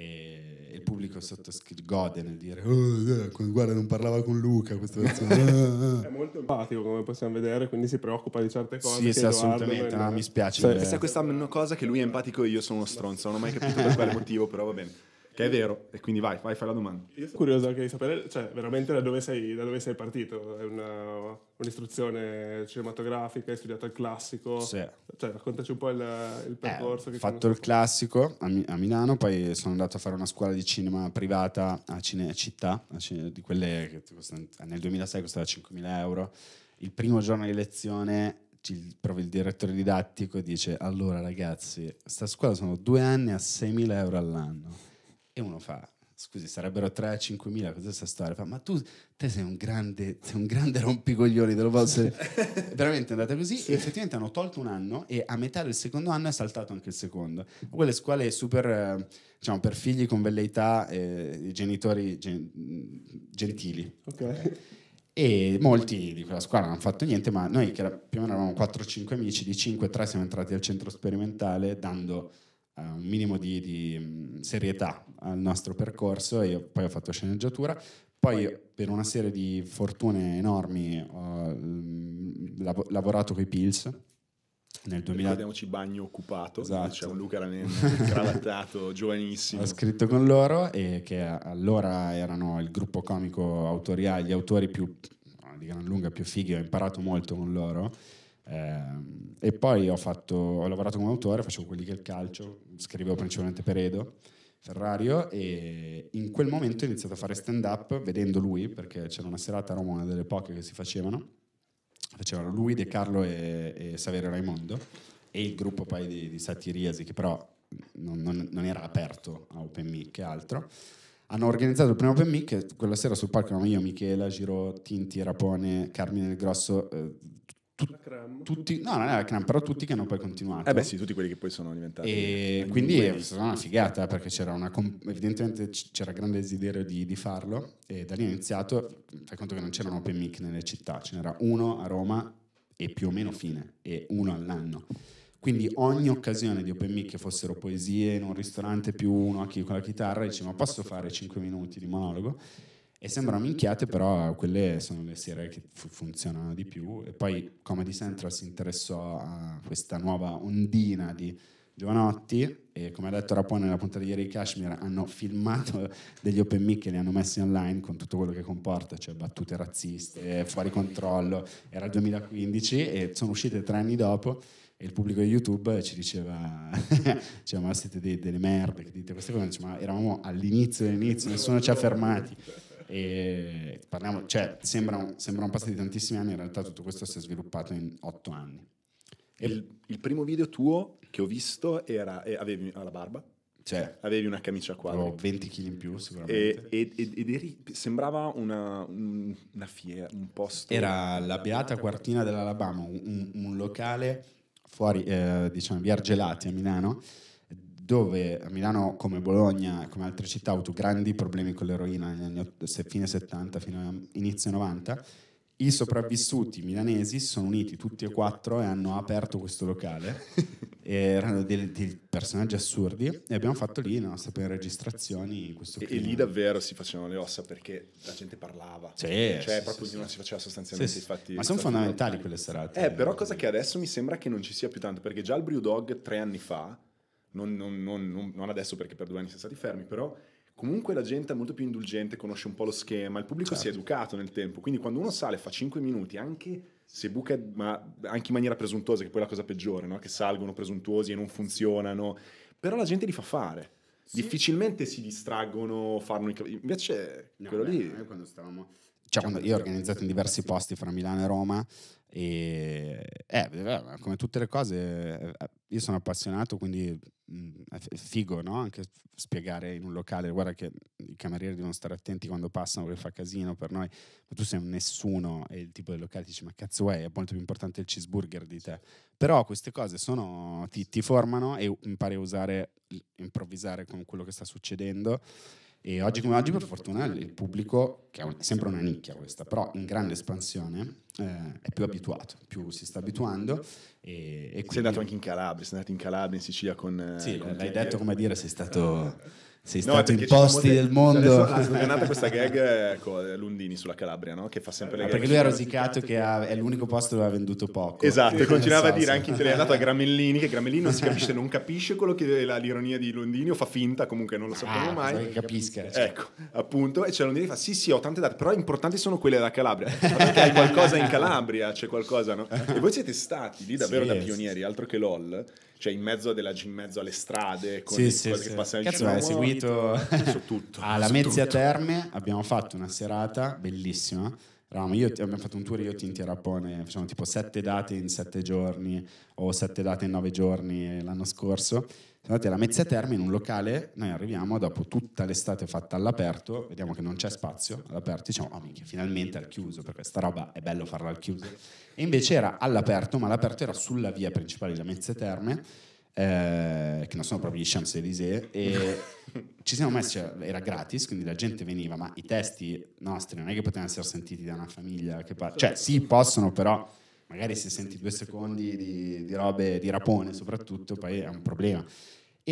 e il pubblico sottoscri- gode nel dire oh, eh, guarda non parlava con Luca questo è molto empatico come possiamo vedere quindi si preoccupa di certe cose sì, sì assolutamente ah, mi spiace cioè, questa è una cosa che lui è empatico e io sono uno stronzo non ho mai capito per quale motivo però va bene che è vero, e quindi vai, vai, fai la domanda. Io sono curioso anche di sapere, cioè, veramente da dove sei, da dove sei partito? È una, un'istruzione cinematografica, hai studiato il classico? Sì. Cioè, raccontaci un po' il, il eh, percorso. Eh, ho fatto il classico a, a, Milano, poi sono andato a fare una scuola di cinema privata a Cinecittà, a Cine- di quelle che costano, cioè, nel 2006 costava 5.000 euro. Il primo giorno di lezione il, proprio il direttore didattico dice allora ragazzi, questa scuola sono due anni a 6.000 euro all'anno e uno fa, scusi, sarebbero 3 a 5 mila, cos'è questa storia? Fa, ma tu, te sei un grande, sei un grande rompicoglioni, te lo posso dire. Veramente è andata così sì. e effettivamente hanno tolto un anno e a metà del secondo anno è saltato anche il secondo. Quelle scuole super, diciamo, per figli con velleità, eh, genitori gen- gentili. Ok. e molti di quella squadra non hanno fatto niente, ma noi che era, più o meno eravamo 4-5 amici, di 5-3 siamo entrati al centro sperimentale dando eh, un minimo di, di, mm, serietà al nostro percorso e poi ho fatto sceneggiatura. Poi per una serie di fortune enormi ho mm, lav- lavorato con i Pills, nel 2000... Ricordiamoci bagno occupato, esatto. c'è un Luca Ranelli cravattato, giovanissimo. Ho scritto con loro e che allora erano il gruppo comico autoriale, gli autori più, di gran lunga più fighi, ho imparato molto con loro Ehm, e poi ho, fatto, ho lavorato come autore, facevo quelli che è il calcio, scrivevo principalmente per Edo. Ferrario e in quel momento ho iniziato a fare stand up vedendo lui perché c'era una serata a Roma, una delle poche che si facevano facevano lui, De Carlo e, e Saverio Raimondo e il gruppo poi di, di Satiriasi che però non, non, non, era aperto a Open Mic che altro hanno organizzato il primo Open Mic quella sera sul palco erano io, Michela, Giro, Tinti, Rapone, Carmine Del Grosso eh, tutti, no, non era la cram, però tutti che hanno poi continuato. Eh beh, sì, tutti quelli che poi sono diventati. E quindi è stata una figata perché c'era una, evidentemente c'era grande desiderio di, di, farlo e da lì è iniziato. Fai conto che non c'erano open mic nelle città, ce n'era uno a Roma e più o meno fine, e uno all'anno. Quindi ogni occasione di open mic, che fossero poesie in un ristorante più uno a chi con la chitarra, ma posso fare 5 minuti di monologo? E sembrano minchiate, però quelle sono le serie che f- funzionano di più. E poi Comedy Central si interessò a questa nuova ondina di giovanotti e come ha detto Rapone nella puntata di ieri di Kashmir hanno filmato degli open mic e li hanno messi online con tutto quello che comporta cioè battute razziste fuori controllo era il 2015 e sono uscite tre anni dopo e il pubblico di YouTube ci diceva cioè, ma siete dei, delle merde che dite queste cose ma eravamo all'inizio dell'inizio nessuno ci ha fermati e parliamo, cioè, sembra, un, sembra tantissimi anni, in realtà tutto questo si è sviluppato in otto anni. Il, il, primo video tuo che ho visto era, eh, avevi la barba, cioè, avevi una camicia qua. Avevo 20 kg in più sicuramente. E, ed, ed eri, sembrava una, una fiera, un posto... Era la Beata Quartina dell'Alabama, un, un locale fuori, eh, diciamo, via Argelati a Milano, dove a Milano, come Bologna e come altre città, ha avuto grandi problemi con l'eroina negli anni fine 70 fino a inizio 90, i sopravvissuti milanesi si sono uniti tutti e quattro e hanno aperto questo locale. erano dei, dei, personaggi assurdi e abbiamo fatto lì le nostre prime registrazioni. E, e, lì davvero si facevano le ossa perché la gente parlava. Sì, cioè, sì, proprio sì, ognuno sì. si faceva sostanzialmente sì, fatti. Ma sono fondamentali quelle serate. Eh, però cosa che adesso mi sembra che non ci sia più tanto, perché già il Brew Dog tre anni fa non, non, non, non, adesso perché per due anni siamo stati fermi, però comunque la gente è molto più indulgente, conosce un po' lo schema, il pubblico certo. si è certo. educato nel tempo, quindi quando uno sale fa 5 minuti, anche se buca, ma anche in maniera presuntuosa, che poi è la cosa peggiore, no? che salgono presuntuosi e non funzionano, però la gente li fa fare. Sì. Difficilmente si distraggono, fanno i cavalli. Invece, no, quello beh, lì. Noi quando stavamo cioè, diciamo quando io ho organizzato in diversi posti fra Milano e Roma e eh, come tutte le cose eh, io sono appassionato quindi è figo no? anche spiegare in un locale guarda che i camerieri devono stare attenti quando passano perché fa casino per noi ma tu sei un nessuno e il tipo del locale ti dice ma cazzo è, è molto più importante il cheeseburger di te però queste cose sono, ti, ti formano e impari a usare improvvisare con quello che sta succedendo e oggi come oggi, per fortuna, il pubblico, che è sempre una nicchia questa, però in grande espansione, eh, è più abituato, più si sta abituando. E, e quindi... Sei andato anche in Calabria, sei andato in Calabria, in Sicilia con... Eh, sì, con l'hai detto come dire, sei stato... Sei no, stato in posti molte... del mondo. Adesso è nata questa gag eh, con eh, Lundini sulla Calabria, no? Che fa sempre le ah, gag. Perché lui ha rosicato che ha... è l'unico posto dove ha venduto poco. Esatto, e continuava a dire anche in è andato a Gramellini, che Gramellini non si capisce, non capisce quello che è eh, l'ironia di Lundini, o fa finta, comunque non lo sappiamo ah, mai. Che capisca. Cioè. Ecco, appunto. E c'è Lundini che fa, sì sì, ho tante date, però importanti sono quelle della Calabria. Perché hai qualcosa in Calabria, c'è qualcosa, no? E voi siete stati lì davvero sì, da pionieri, altro che LOL cioè in mezzo, della, in mezzo alle strade, con sì, sì, cose sì. che passano Cazzo, in seguito su tutto. Alla su Mezzia tutto. Terme abbiamo fatto una serata bellissima. Eravamo io, ti, abbiamo fatto un tour io, ti e facciamo tipo sette date in sette giorni o sette date in nove giorni l'anno scorso Andate alla Mezzia Terme in un locale, noi arriviamo dopo tutta l'estate fatta all'aperto, vediamo che non c'è spazio all'aperto, diciamo, oh minchia, finalmente al chiuso, perché sta roba è bello farla al chiuso. E invece era all'aperto, ma l'aperto era sulla via principale della Mezzia Terme, eh, che non sono proprio gli Champs-Élysées, e ci siamo messi, era gratis, quindi la gente veniva, ma i testi nostri non è che potevano essere sentiti da una famiglia, che pa- cioè sì, possono, però magari se senti due secondi di, di robe, di rapone soprattutto, poi è un problema.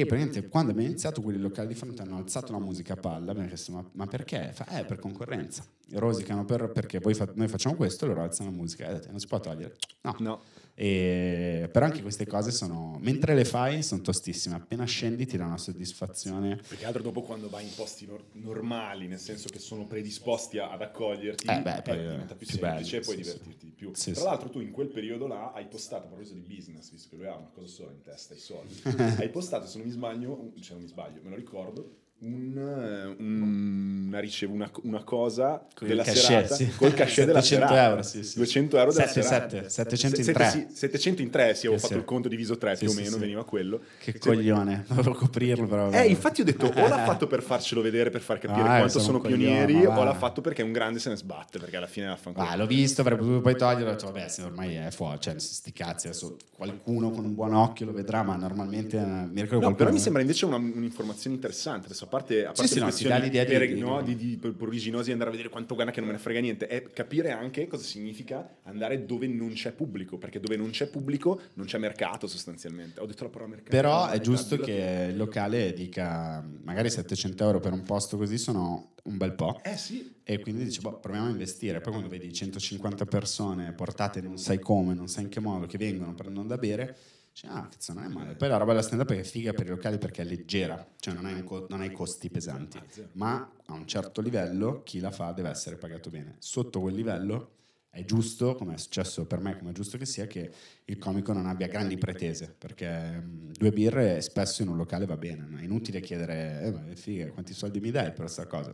E praticamente quando abbiamo iniziato quelli locali di fronte hanno alzato la musica a palla, abbiamo chiesto ma, ma perché? Fa, eh, per concorrenza. E rosicano per, perché fa, noi facciamo questo, loro alzano la musica. E detto, non si può togliere. No. no. E, però anche queste cose sono, mentre le fai, sono tostissime. Appena scendi ti dà una soddisfazione. Perché altro dopo quando vai in posti nor- normali, nel senso che sono predisposti ad accoglierti, eh beh, poi, eh, diventa più, più semplice bello, e puoi sì, divertirti sì. di più. Sì, Tra l'altro tu in quel periodo là hai postato, a proposito di business, visto che lui ha una cosa sola in testa, i soldi, hai postato, se non mi sbaglio, cioè non mi sbaglio, me lo ricordo, un, eh, un, una, ricevo, una, una, cosa con della cachet, serata sì. col cachet della serata euro, sì, sì. 200 euro della 7, serata 7, 700 in 3 700 in 3 sì avevo fatto il conto diviso 3 più o meno veniva quello che cioè, coglione dovevo coprirlo però eh infatti ho detto o l'ha eh. fatto per farcelo vedere per far capire ah, quanto sono, sono pionieri coglione, o l'ha fatto perché un grande se ne sbatte perché alla fine la fa ah, l'ho visto avrei potuto poi toglierlo ho detto vabbè se ormai è fuori cioè sti cazzi adesso qualcuno con un buon occhio lo vedrà ma normalmente eh, mi ricordo no, però mi sembra invece un'informazione interessante adesso parte, a parte sì, sì, no, ti dà l'idea di, no, di, di, di andare a vedere quanto gana che non me ne frega niente, è capire anche cosa significa andare dove non c'è pubblico, perché dove non c'è pubblico non c'è mercato sostanzialmente. Ho detto la parola mercato. Però è giusto che il locale dica magari 700 euro per un posto così sono un bel po'. Eh sì. E quindi dici, boh, proviamo a investire. Poi quando vedi 150 persone portate non sai come, non sai in che modo, che vengono, prendono da bere ah, cazzo, non è male. Eh, Poi la roba della eh, stand-up è eh, figa per i locali perché è leggera, cioè non ha co- non costi pesanti, ma a un certo livello chi la fa deve essere pagato bene. Sotto quel livello è giusto, come è successo per me, come è giusto che sia, che il comico non abbia grandi pretese, perché due birre spesso in un locale va bene, è inutile chiedere, eh, figa, quanti soldi mi dai per questa cosa?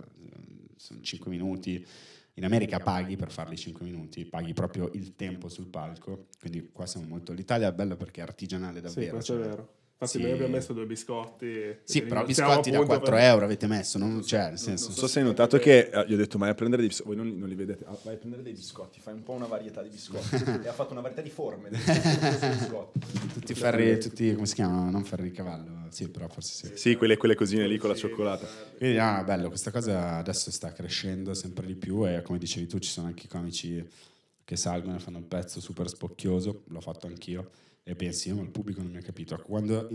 Sono cinque minuti, in America paghi per farli 5 minuti, paghi proprio il tempo sul palco, quindi qua siamo molto... L'Italia è bello perché è artigianale davvero. Sì, questo cioè, è vero. Infatti, sì. noi abbiamo messo due biscotti. Sì, però biscotti da 4 per... euro avete messo, non, cioè, nel senso. Non so se hai notato che eh, gli ho detto, ma a prendere dei biscotti. Voi non, non, li vedete, ah, vai a prendere dei biscotti, fai un po' una varietà di biscotti. e ha fatto una varietà di forme. tutti ferri, tutti, come si chiamano? Non ferri di cavallo, sì, però forse sì. Sì, quelle, quelle cosine lì con la cioccolata. Quindi, ah, bello, questa cosa adesso sta crescendo sempre di più. E come dicevi tu, ci sono anche i comici che salgono e fanno un pezzo super spocchioso. L'ho fatto anch'io e pensi, oh, il pubblico non mi ha capito. Quando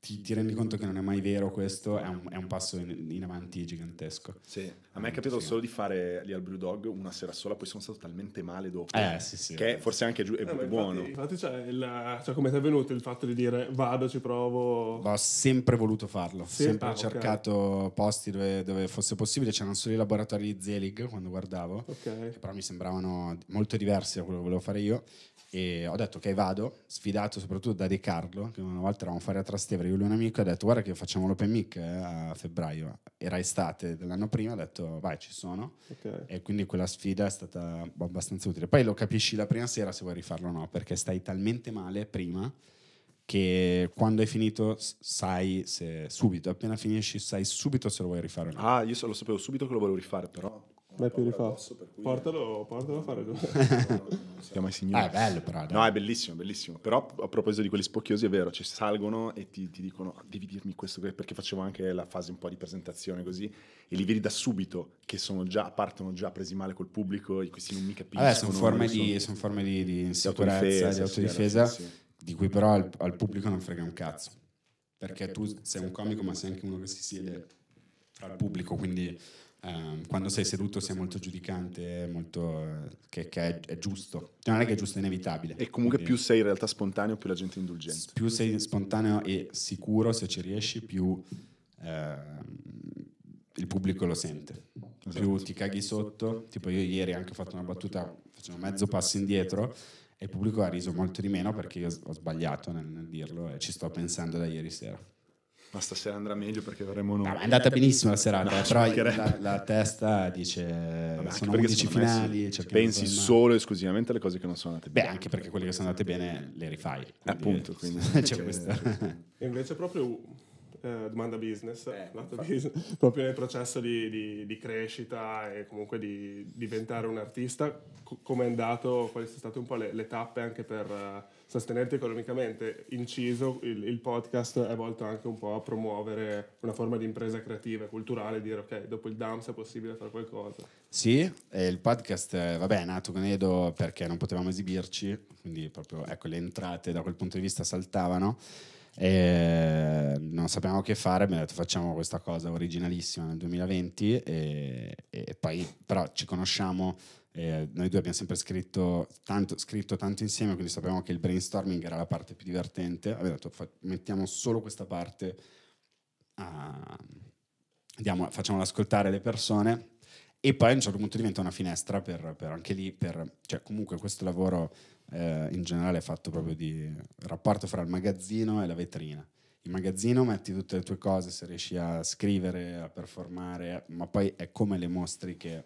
ti, ti, rendi conto che non è mai vero questo, è un, è un passo in, in avanti gigantesco. Sì. A me è capitato sì. solo di fare lì al Blue Dog una sera sola, poi sono stato talmente male dopo. Eh, sì, sì. Che forse anche giu- è eh, buono. infatti, infatti c'è cioè, il, cioè, come ti è venuto il fatto di dire vado, ci provo? Ho sempre voluto farlo. Sì? Sempre ah, cercato okay. posti dove, dove, fosse possibile. C'erano solo i laboratori di Zelig quando guardavo, okay. che però mi sembravano molto diversi da quello che volevo fare io. E ho detto che vado, sfidato soprattutto da De Carlo, che una volta eravamo fuori a Trastevere, io e un amico, ho detto guarda che facciamo l'open mic eh, a febbraio, era estate dell'anno prima, ho detto detto vai ci sono okay. e quindi quella sfida è stata abbastanza utile. Poi lo capisci la prima sera se vuoi rifarlo o no perché stai talmente male prima che quando hai finito sai se subito, appena finisci sai subito se lo vuoi rifare o no. Ah, io lo sapevo subito che lo volevo rifare però Beh, più rifatto. Portalo, portalo a fare. si chiama i signori. Ah, è bello, però. Dai. No, è bellissimo, bellissimo. Però a proposito di quelli spocchiosi, è vero, ci cioè, salgono e ti, ti dicono: ah, devi dirmi questo, perché facevo anche la fase un po' di presentazione così. E li vedi da subito che sono già, partono già presi male col pubblico e questi non mi capiscono. Vabbè, sono forme, di, sono forme di, di insicurezza, di autodifesa, di, autodifesa sì. di cui però al, al pubblico non frega un cazzo. Perché tu sei un comico, ma sei anche uno che si siede fra il pubblico, quindi Um, quando sei seduto sei molto giudicante, molto, eh, che, che è, è, giusto, non è che è giusto, è inevitabile. E comunque Quindi, più sei in realtà spontaneo, più la gente è indulgente. Più sei spontaneo e sicuro se ci riesci, più eh, il pubblico lo sente. Esatto. Più ti caghi sotto, tipo io ieri anche ho fatto una battuta facendo mezzo passo indietro e il pubblico ha riso molto di meno perché io ho sbagliato nel, nel dirlo e ci sto pensando da ieri sera ma stasera andrà meglio perché verremo noi. No, è andata benissimo la serata, no, però la, la, testa dice Vabbè, sono 11 finali. Cioè pensi solo e esclusivamente alle cose che non sono andate bene. Beh, anche perché quelle che sono andate bene le rifai. Eh, quindi, Appunto, quindi. cioè, questa... e invece proprio eh, domanda business, eh, business proprio nel processo di, di, di crescita e comunque di diventare un artista, co- come è andato, quali sono state un po' le, le tappe anche per uh, sostenerti economicamente. Inciso, il, il, podcast è volto anche un po' a promuovere una forma di impresa creativa e culturale, dire ok, dopo il DAMS è possibile fare qualcosa. Sì, il podcast, eh, vabbè, è nato con Edo perché non potevamo esibirci, quindi proprio ecco, le entrate da quel punto di vista saltavano. E non sapevamo che fare, abbiamo detto facciamo questa cosa originalissima nel 2020 e, e poi però ci conosciamo, eh, noi due abbiamo sempre scritto tanto, scritto tanto insieme, quindi sapevamo che il brainstorming era la parte più divertente, abbiamo detto fa- mettiamo solo questa parte, a, andiamo, facciamola ascoltare le persone e poi a un certo punto diventa una finestra per, per anche lì, per, cioè comunque questo lavoro eh, in generale è fatto proprio di rapporto fra il magazzino e la vetrina. In magazzino metti tutte le tue cose, se riesci a scrivere, a performare, ma poi è come le mostri che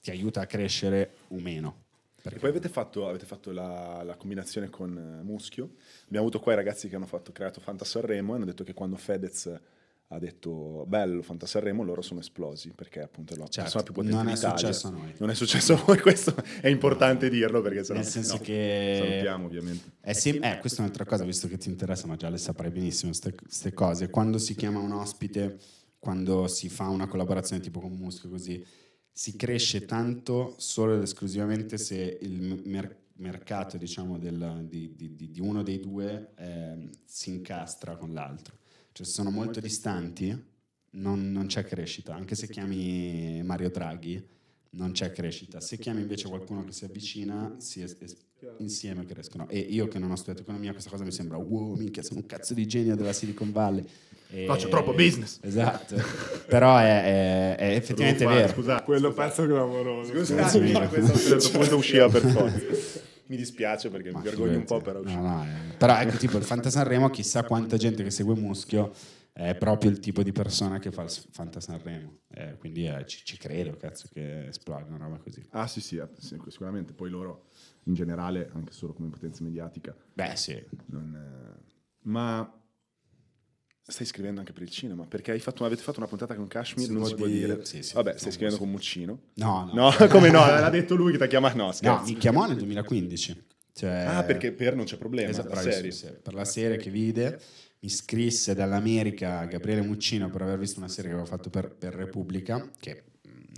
ti aiuta a crescere o meno. Perché? E poi avete fatto, avete fatto la, la, combinazione con eh, Muschio. Abbiamo avuto qua i ragazzi che hanno fatto, creato Fanta Sanremo e hanno detto che quando Fedez ha detto bello Fantasanremo, loro sono esplosi perché appunto è la certo, persona più potente non d'Italia. è successo a noi. Non è successo a voi, questo è importante no, dirlo perché sennò... Nel senso no, che... Salutiamo ovviamente. È sem- eh, questa è un'altra cosa, visto che ti interessa, ma già le saprai benissimo queste cose. Quando si chiama un ospite, quando si fa una collaborazione tipo con Muschio così, si cresce tanto solo ed esclusivamente se il mercato mercato diciamo, del, di, di, di, uno dei due eh, si incastra con l'altro cioè sono molto distanti, non, non c'è crescita. Anche se chiami Mario Draghi, non c'è crescita. Se chiami invece qualcuno che si avvicina, si es- es- insieme crescono. E io che non ho studiato economia, questa cosa mi sembra, wow, minchia, sono un cazzo di genio della Silicon Valley. E... Faccio troppo business. Esatto. Però è, è, è effettivamente fare, vero. Scusate, quello scusate. pezzo clamoroso. Scusate, scusate. questo a un certo punto usciva per forza. mi dispiace perché Ma mi vergogno un po' però. No, no, eh. Però ecco tipo il Fanta Sanremo, chissà quanta gente che segue Muschio è proprio il tipo di persona che fa il Fanta Sanremo. Eh, quindi eh, ci, ci, credo, cazzo, che esploda una roba così. Ah sì, sì, eh, sicuramente. Poi loro in generale, anche solo come potenza mediatica. Beh sì. Non, eh, ma Stai scrivendo anche per il cinema? Perché fatto, avete fatto una puntata con Kashmir, sì, non si può dire. dire. Sì, sì, Vabbè, stai scrivendo con Muccino? No, no. no come no? L'ha detto lui che ti ha chiamato? No, No, mi chiamò nel 2015. Cioè... Ah, perché per non c'è problema. Esatto, la serie. Per la serie che vide, mi scrisse dall'America Gabriele Muccino per aver visto una serie che avevo fatto per, per Repubblica, che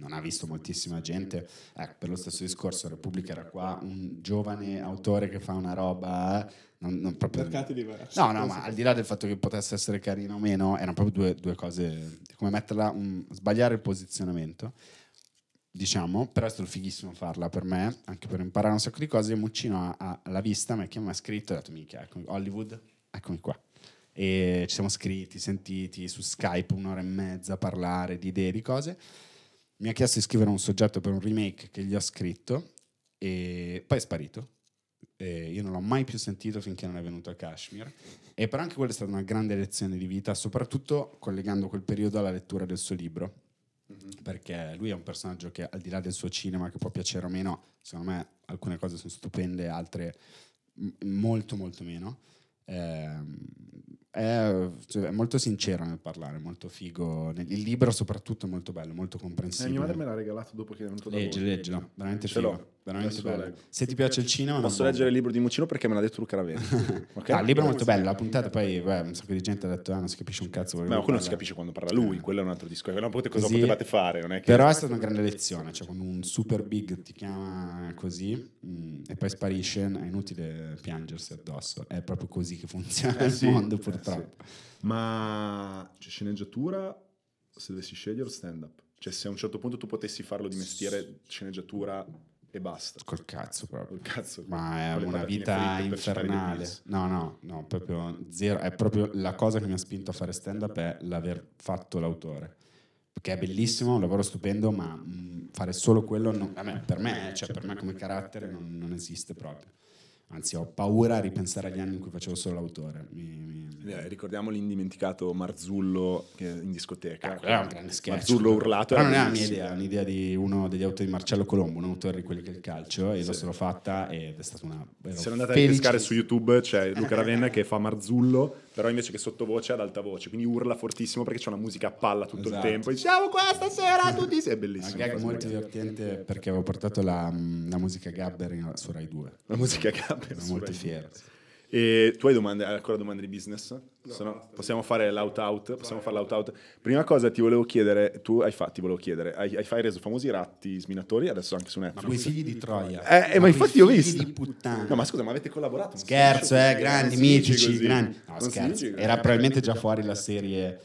non ha visto moltissima gente, eh, per lo stesso discorso Repubblica era qua un giovane autore che fa una roba... Eh, non, non proprio... Mercati diversi. No, no, ma al di là del fatto che potesse essere carino o meno, erano proprio due, due cose, come metterla, un, sbagliare il posizionamento diciamo, però è stato fighissimo farla per me, anche per imparare un sacco di cose. Muccino ha, ha la vista, mi ha scritto e ha detto, Mica, Hollywood, eccomi qua. E ci siamo scritti, sentiti su Skype un'ora e mezza a parlare di idee, di cose mi ha chiesto di scrivere un soggetto per un remake che gli ho scritto e poi è sparito. E io non l'ho mai più sentito finché non è venuto a Kashmir. E però anche quella è stata una grande lezione di vita, soprattutto collegando quel periodo alla lettura del suo libro. Mm-hmm. Perché lui è un personaggio che, al di là del suo cinema, che può piacere o meno, secondo me alcune cose sono stupende, altre molto, molto meno. Ehm, è, cioè, è, molto sincero nel parlare, molto figo. Il libro soprattutto è molto bello, molto comprensibile. Eh, mia madre me l'ha regalato dopo che è venuto da Leggi, voi. leggilo, veramente Ce figo. L'ho. Veramente bello. Leggo. Se ti piace il cinema... Posso leggere bello. il libro di Mucino perché me l'ha detto Luca Ravena. okay? ah, il libro è molto bello, la puntata poi beh, un sacco di gente ha detto ah, non si capisce un cazzo. Ma quello parla. non si capisce quando parla lui, quello è un altro discorso. No, cosa così, potevate fare? È che... Però è stata una grande lezione, cioè con un super big ti chiama così mh, mm, e poi sparisce, è inutile piangersi addosso. È proprio così che funziona eh, il sì. mondo purtroppo. Eh realtà. Sì. Ma cioè, sceneggiatura, se dovessi scegliere, stand up. Cioè, se a un certo punto tu potessi farlo di mestiere, sceneggiatura e basta. Col cazzo, proprio. Col cazzo. Ma è una vita infernale. No, no, no, proprio zero. È proprio la cosa che mi ha spinto a fare stand-up è l'aver fatto l'autore. Che è bellissimo, un lavoro stupendo, ma mm, fare solo quello non, me, per me, cioè per me come carattere non, non esiste proprio anzi ho paura a ripensare agli anni in cui facevo solo l'autore. Mi, mi... Eh, ricordiamo l'indimenticato Marzullo in discoteca. Ah, era un grande eh, sketch. Marzullo urlato. Però non era un'idea, un'idea di uno degli autori di Marcello Colombo, un autore di quelli che è il calcio, e sì. l'ho solo fatta ed è stata una... Se andate felice. a pescare su YouTube c'è Luca eh, Ravenna eh, che fa Marzullo però invece che sottovoce ad alta voce, quindi urla fortissimo perché c'è una musica a palla tutto esatto. il tempo. Diciamo qua stasera tutti, sei bellissimo. È molto divertente perché avevo portato la, mm, la musica Gabber su Rai 2. La musica Gabber. Sono molto fiero. E tu hai, domande, ancora domande di business? No, Se possiamo fare l'out out. Possiamo fare l'out out. Prima cosa ti volevo chiedere: tu hai fatto, volevo chiedere, hai, hai, hai reso famosi ratti sminatori, adesso anche su Netflix. Ma quei figli di Troia. Eh, eh ma, ma infatti ho visto. Di No, ma scusa, ma avete collaborato? Eh, scherzo, eh, grandi, mitici. Grandi. No, scherzo. Era eh, probabilmente già fuori la serie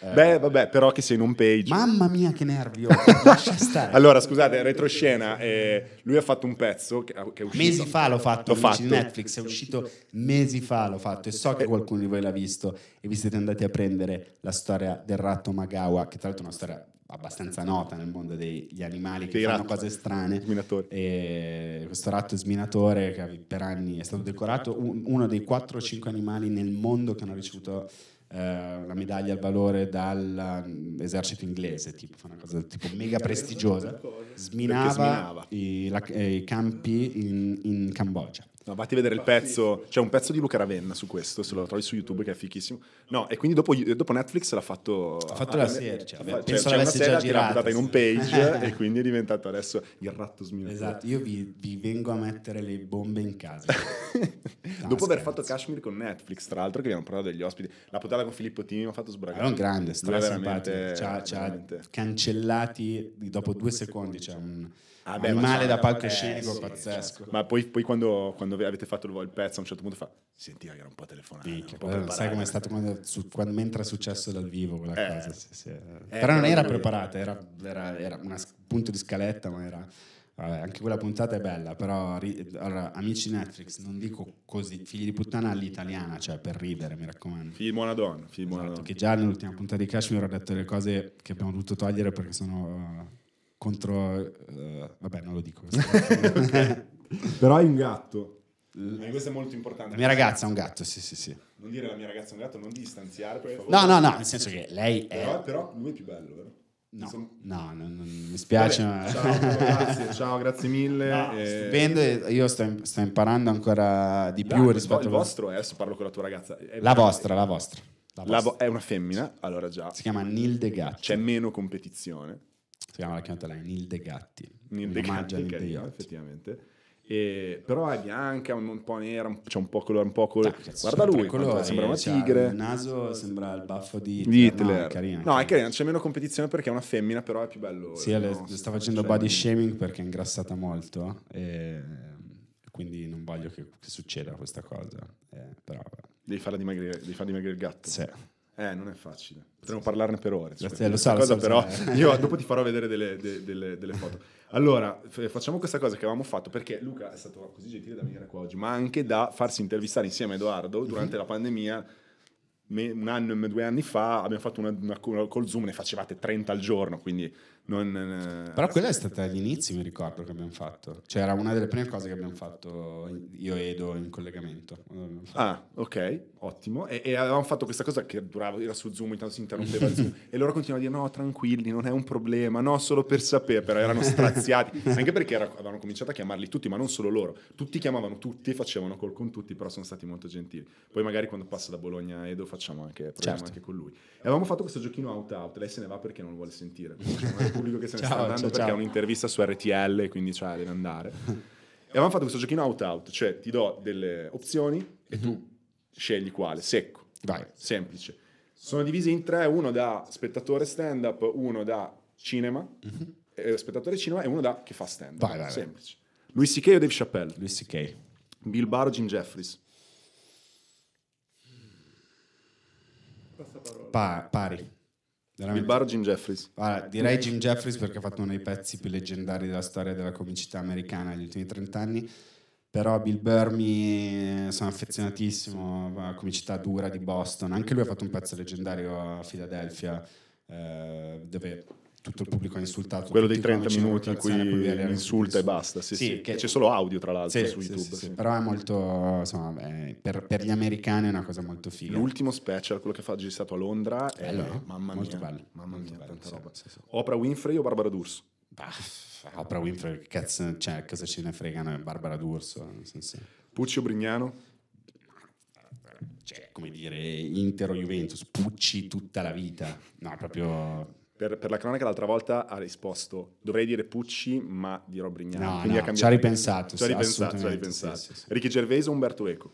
eh. Beh, vabbè, però che sei in un page. Mamma mia, che nervio! Oh, lascia stare. allora, scusate, retroscena. Eh, lui ha fatto un pezzo che, che è uscito. Mesi fa l'ho fatto, l'ho fatto. Netflix è uscito mesi fa, l'ho fatto. E so che eh. qualcuno di voi l'ha visto e vi siete andati a prendere la storia del ratto Magawa, che tra l'altro è una storia abbastanza nota nel mondo degli animali che fanno cose strane. questo ratto sminatore che per anni è stato decorato uno dei 4 o 5 animali nel mondo che hanno ricevuto eh, la medaglia al valore dall'esercito mm, inglese, tipo, una cosa tipo mega prestigiosa, sminava, sminava. I, la, eh, i, campi in, in Cambogia. No, vatti a vedere il pezzo, c'è un pezzo di Luca Ravenna su questo, se lo trovi su YouTube che è fichissimo. No, e quindi dopo, dopo Netflix l'ha fatto... Ha fatto ah, la serie, cioè, eh, vabbè, cioè, cioè una già girata in un page e quindi è diventato adesso il ratto sminuto. Esatto, io vi, vi, vengo a mettere le bombe in casa. dopo aver fatto Kashmir con Netflix, tra l'altro, che abbiamo provato degli ospiti, la puntata con Filippo Tini mi ha fatto sbragare. Era un grande, stra simpatico, ci ha cancellati dopo due secondi, c'è cioè, cioè. un ah, beh, un male da palcoscenico eh, pazzesco. ma poi, poi quando, quando, avete fatto il pezzo a un certo punto fa, senti era un po' telefonato. Sì, sai com'è stato quando, su, quando, mentre è successo dal vivo quella eh, cosa. Sì, eh, Però non era preparata, era, era, era un punto di scaletta, ma era... Vabbè, eh, anche quella puntata è bella, però allora, amici Netflix, non dico così, figli di puttana all'italiana, cioè per ridere, mi raccomando. Figli buona donna, figli esatto, buona donna. Che già nell'ultima puntata di Cashmere ho detto le cose che abbiamo dovuto togliere perché sono eh, contro... Uh, vabbè, non lo dico. okay. Però hai un gatto. Eh, questo è molto importante. La mia ragazza ha un gatto, sì, sì, sì. Non dire la mia ragazza è un gatto, non distanziare, per favore. No, no, no, nel senso che lei è... Però, però lui è più bello, vero? No, Insomma... no, no, no, mi spiace. Vabbè, ciao, grazie, ciao, grazie mille. No, e... Eh, stupendo, io sto, sto, imparando ancora di più la, rispetto al vostro. Adesso parlo con la tua ragazza. È la vostra, la vostra. La vostra. La vo- è una femmina, allora già. Si chiama Nilde Gatto. C'è meno competizione chiama la chiamata là, Nilde Gatti. Nilde Gatti, Nilde carino, effettivamente. E, però è bianca, un po' nera, c'è un po' colore, un po' colore. Ah, Guarda lui, colori, sembra una cioè, tigre. Il naso sembra il baffo di Hitler. Hitler. No, è carina, no, è carina, c'è meno competizione perché è una femmina, però è più bello. Sì, no, le, sta facendo body shaming perché è ingrassata molto. E, quindi non voglio che, che succeda questa cosa. Eh, però, devi, farla dimagrire, devi far dimagrire il gatto. Sì. Eh, non è facile. Potremmo parlarne per ore. Grazie, lo so, cosa, so, però eh. io dopo ti farò vedere delle, de, delle, delle foto. Allora, f- facciamo questa cosa che avevamo fatto perché Luca è stato così gentile da venire qua oggi, ma anche da farsi intervistare insieme a Edoardo mhm. durante mm-hmm. la pandemia. Me, un anno e due anni fa abbiamo fatto una, una, una col Zoom, ne facevate 30 al giorno, quindi non, eh, Però quella è stata agli inizi, mi ricordo, che abbiamo fatto. Cioè era una delle prime cose che abbiamo fatto io e Edo in collegamento. Ah, ok, ottimo. E, e, avevamo fatto questa cosa che durava, era su Zoom, intanto si interrompeva il Zoom. e loro continuavano a dire no, tranquilli, non è un problema, no, solo per sapere. Però erano straziati. Anche perché era, avevano cominciato a chiamarli tutti, ma non solo loro. Tutti chiamavano tutti, facevano call con tutti, però sono stati molto gentili. Poi magari quando passa da Bologna a Edo facciamo anche, certo. anche con lui. E avevamo fatto questo giochino out-out, lei se ne va perché non lo vuole sentire. pubblico che se ne ciao, sta andando ciao, perché ciao. è un'intervista su RTL, quindi cioè, deve andare. e avevamo fatto questo giochino out-out, cioè ti do delle opzioni e tu mm-hmm. scegli quale, secco, Vai. semplice. Sono divisi in tre, uno da spettatore stand-up, uno da cinema, mm-hmm. eh, spettatore cinema e uno da che fa stand-up, vai, vai, semplice. Vai. Louis C.K. o Dave Chappelle? Louis C.K. Bill Barr o Jim Jeffries? Pa- pari. Veramente. Bill Barr o Jim Jeffries? Ah, direi Jim Jeffries perché ha fatto uno dei pezzi più leggendari della storia della comicità americana negli ultimi 30 anni. Però Bill Burr mi eh, sono affezionatissimo alla comicità dura di Boston. Anche lui ha fatto un pezzo leggendario a Philadelphia, eh, dove tutto il pubblico ha insultato. Quello dei 30 minuti in cui insulta e basta. Sì, sì, sì. Che... C'è solo audio, tra l'altro, su YouTube. Però è molto, insomma, beh, per, per, gli americani è una cosa molto figa. L'ultimo special, quello che fa Gigi stato a Londra, è allora, mamma mia. bello. Mamma mia, bello, tanta roba. Oprah Winfrey o Barbara D'Urso? Bah, Oprah Winfrey, che cazzo, cioè, cosa ce ne fregano Barbara D'Urso? Nel senso. Puccio Brignano? Cioè, come dire, intero Juventus, Pucci tutta la vita. No, proprio per, per, la cronaca l'altra volta ha risposto dovrei dire Pucci ma dirò Brignano no, quindi no, ha cambiato ci ha ripensato ci ha ripensato, ci ha ripensato. Sì, sì, sì. Ricky Gervese o Umberto Eco?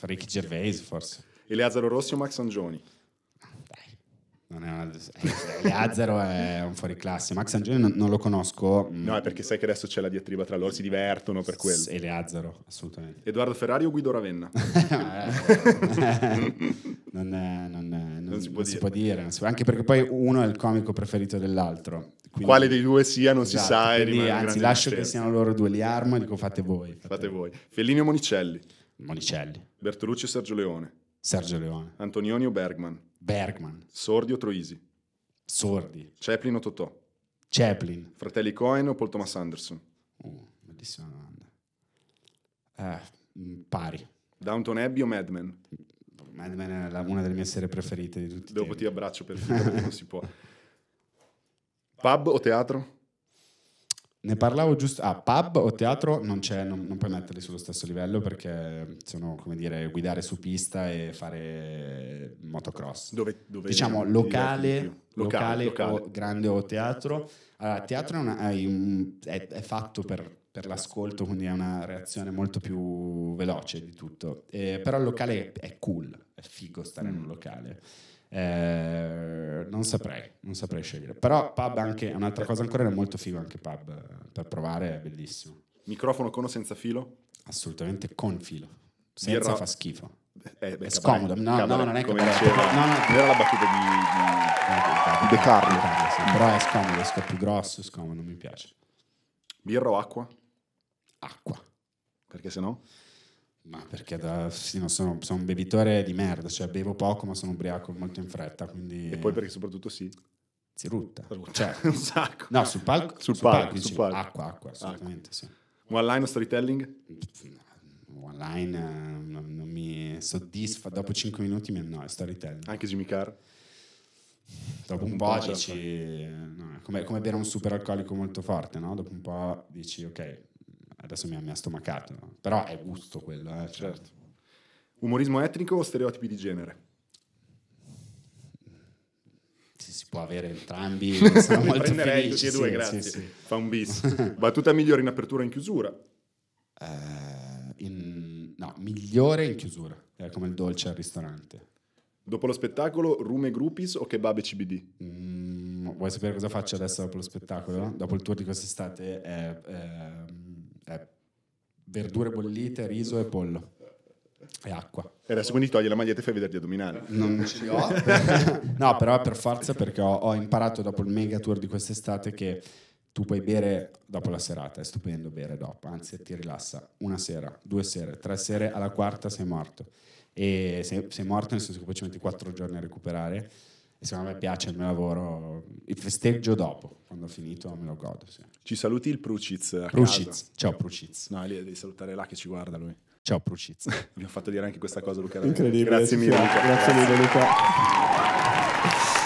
Ricky Gervais forse Eleazaro Rossi o Max Angioni? Non è una... Lazzaro è un fuoriclasse. Max Angeli non, non, lo conosco. Mm. No, è perché sai che adesso c'è la diatriba tra loro, si divertono per quello. E Lazzaro, assolutamente. Edoardo Ferrari o Guido Ravenna? non, è, non, è, non, si, può, si dire. può dire. Anche perché poi uno è il comico preferito dell'altro. Quindi, Quale dei due sia non esatto, si sa. Eh, quindi, anzi, lascio che siano loro due li armo e dico fate voi. Fate, fate voi. Fellini o Monicelli? Monicelli. Bertolucci o Sergio Leone? Sergio Leone. Antonioni o Bergman? Bergman. Sordi o Troisi? Sordi. Chaplin o Totò? Chaplin. Fratelli Cohen o Paul Thomas Anderson? Oh, bellissima domanda. Eh, mm, pari. Downton Abbey o Mad Men? Mad Men è una delle mie serie preferite di tutti Dopo i tempi. ti abbraccio per finire, non si può. Pub o teatro? Ne parlavo giusto, ah, pub o teatro non, non, non, puoi metterli sullo stesso livello perché sono come dire guidare su pista e fare motocross. Dove, dove diciamo locale, locale, locale, o grande o teatro. Allora, teatro è, una, è, è, è fatto per, per, l'ascolto, quindi è una reazione molto più veloce di tutto. Eh, però il locale è cool, è figo stare in un mm. locale. Eh, non saprei, non saprei scegliere. Però pub anche, un'altra cosa ancora, è molto figo anche pub, per provare è bellissimo. Microfono con o senza filo? Assolutamente con filo. Senza Birra... fa schifo. Eh, beh, è scomodo, no, no, non è come diceva, no, no. non era la battuta di, di, di, De Carlo, sì. però è scomodo, è più grosso, è scomodo, non mi piace. Birra o acqua? Acqua. Perché se no? Ma perché da, sì, no, sono, sono, un bevitore di merda, cioè bevo poco ma sono ubriaco molto in fretta. Quindi... E poi perché soprattutto sì. Si rutta. rutta. Cioè, un sacco. No, sul palco. Sul, sul palco, palco, sul palco. Acqua, acqua, assolutamente acqua. sì. Ah. One line storytelling? Mm, one line eh, non, non mi soddisfa, dopo 5 minuti mi annoia, storytelling. Anche Jimmy Carr? dopo un, un po', po dici certo. no, come, come, bere un super alcolico molto forte no? dopo un po' dici ok adesso mi ha, mi ha stomacato, però è gusto quello. Eh, cioè. Certo. Umorismo etnico o stereotipi di genere? Sì, si può avere entrambi, sono molto prenderei felici. tutti e due, sì, grazie. Sì, Fa un bis. Battuta migliore in apertura o in chiusura? Uh, in, no, migliore in chiusura, è come il dolce al ristorante. Dopo lo spettacolo, room e groupies o kebab e CBD? Mm, vuoi sapere cosa faccio adesso dopo lo spettacolo? Dopo il tour di quest'estate è... Eh, è ehm, è eh, verdure bollite, riso e pollo e acqua. E adesso quindi togli la maglietta e fai vedere gli addominali. Non ce li ho. no, però è per forza perché ho, ho, imparato dopo il mega tour di quest'estate che tu puoi bere dopo la serata, è stupendo bere dopo, anzi ti rilassa una sera, due sere, tre sere, alla quarta sei morto. E sei, sei morto nel senso che poi ci metti quattro giorni a recuperare e secondo me piace il mio lavoro, il festeggio dopo, quando ho finito me lo godo. Sì. Ci saluti il Pruciz. Pruciz, ciao ecco. Pruciz. No, lì devi salutare là che ci guarda lui. Ciao Pruciz. Mi ha fatto dire anche questa cosa Luca. Incredibile. Grazie mille Luca. Grazie mille Luca.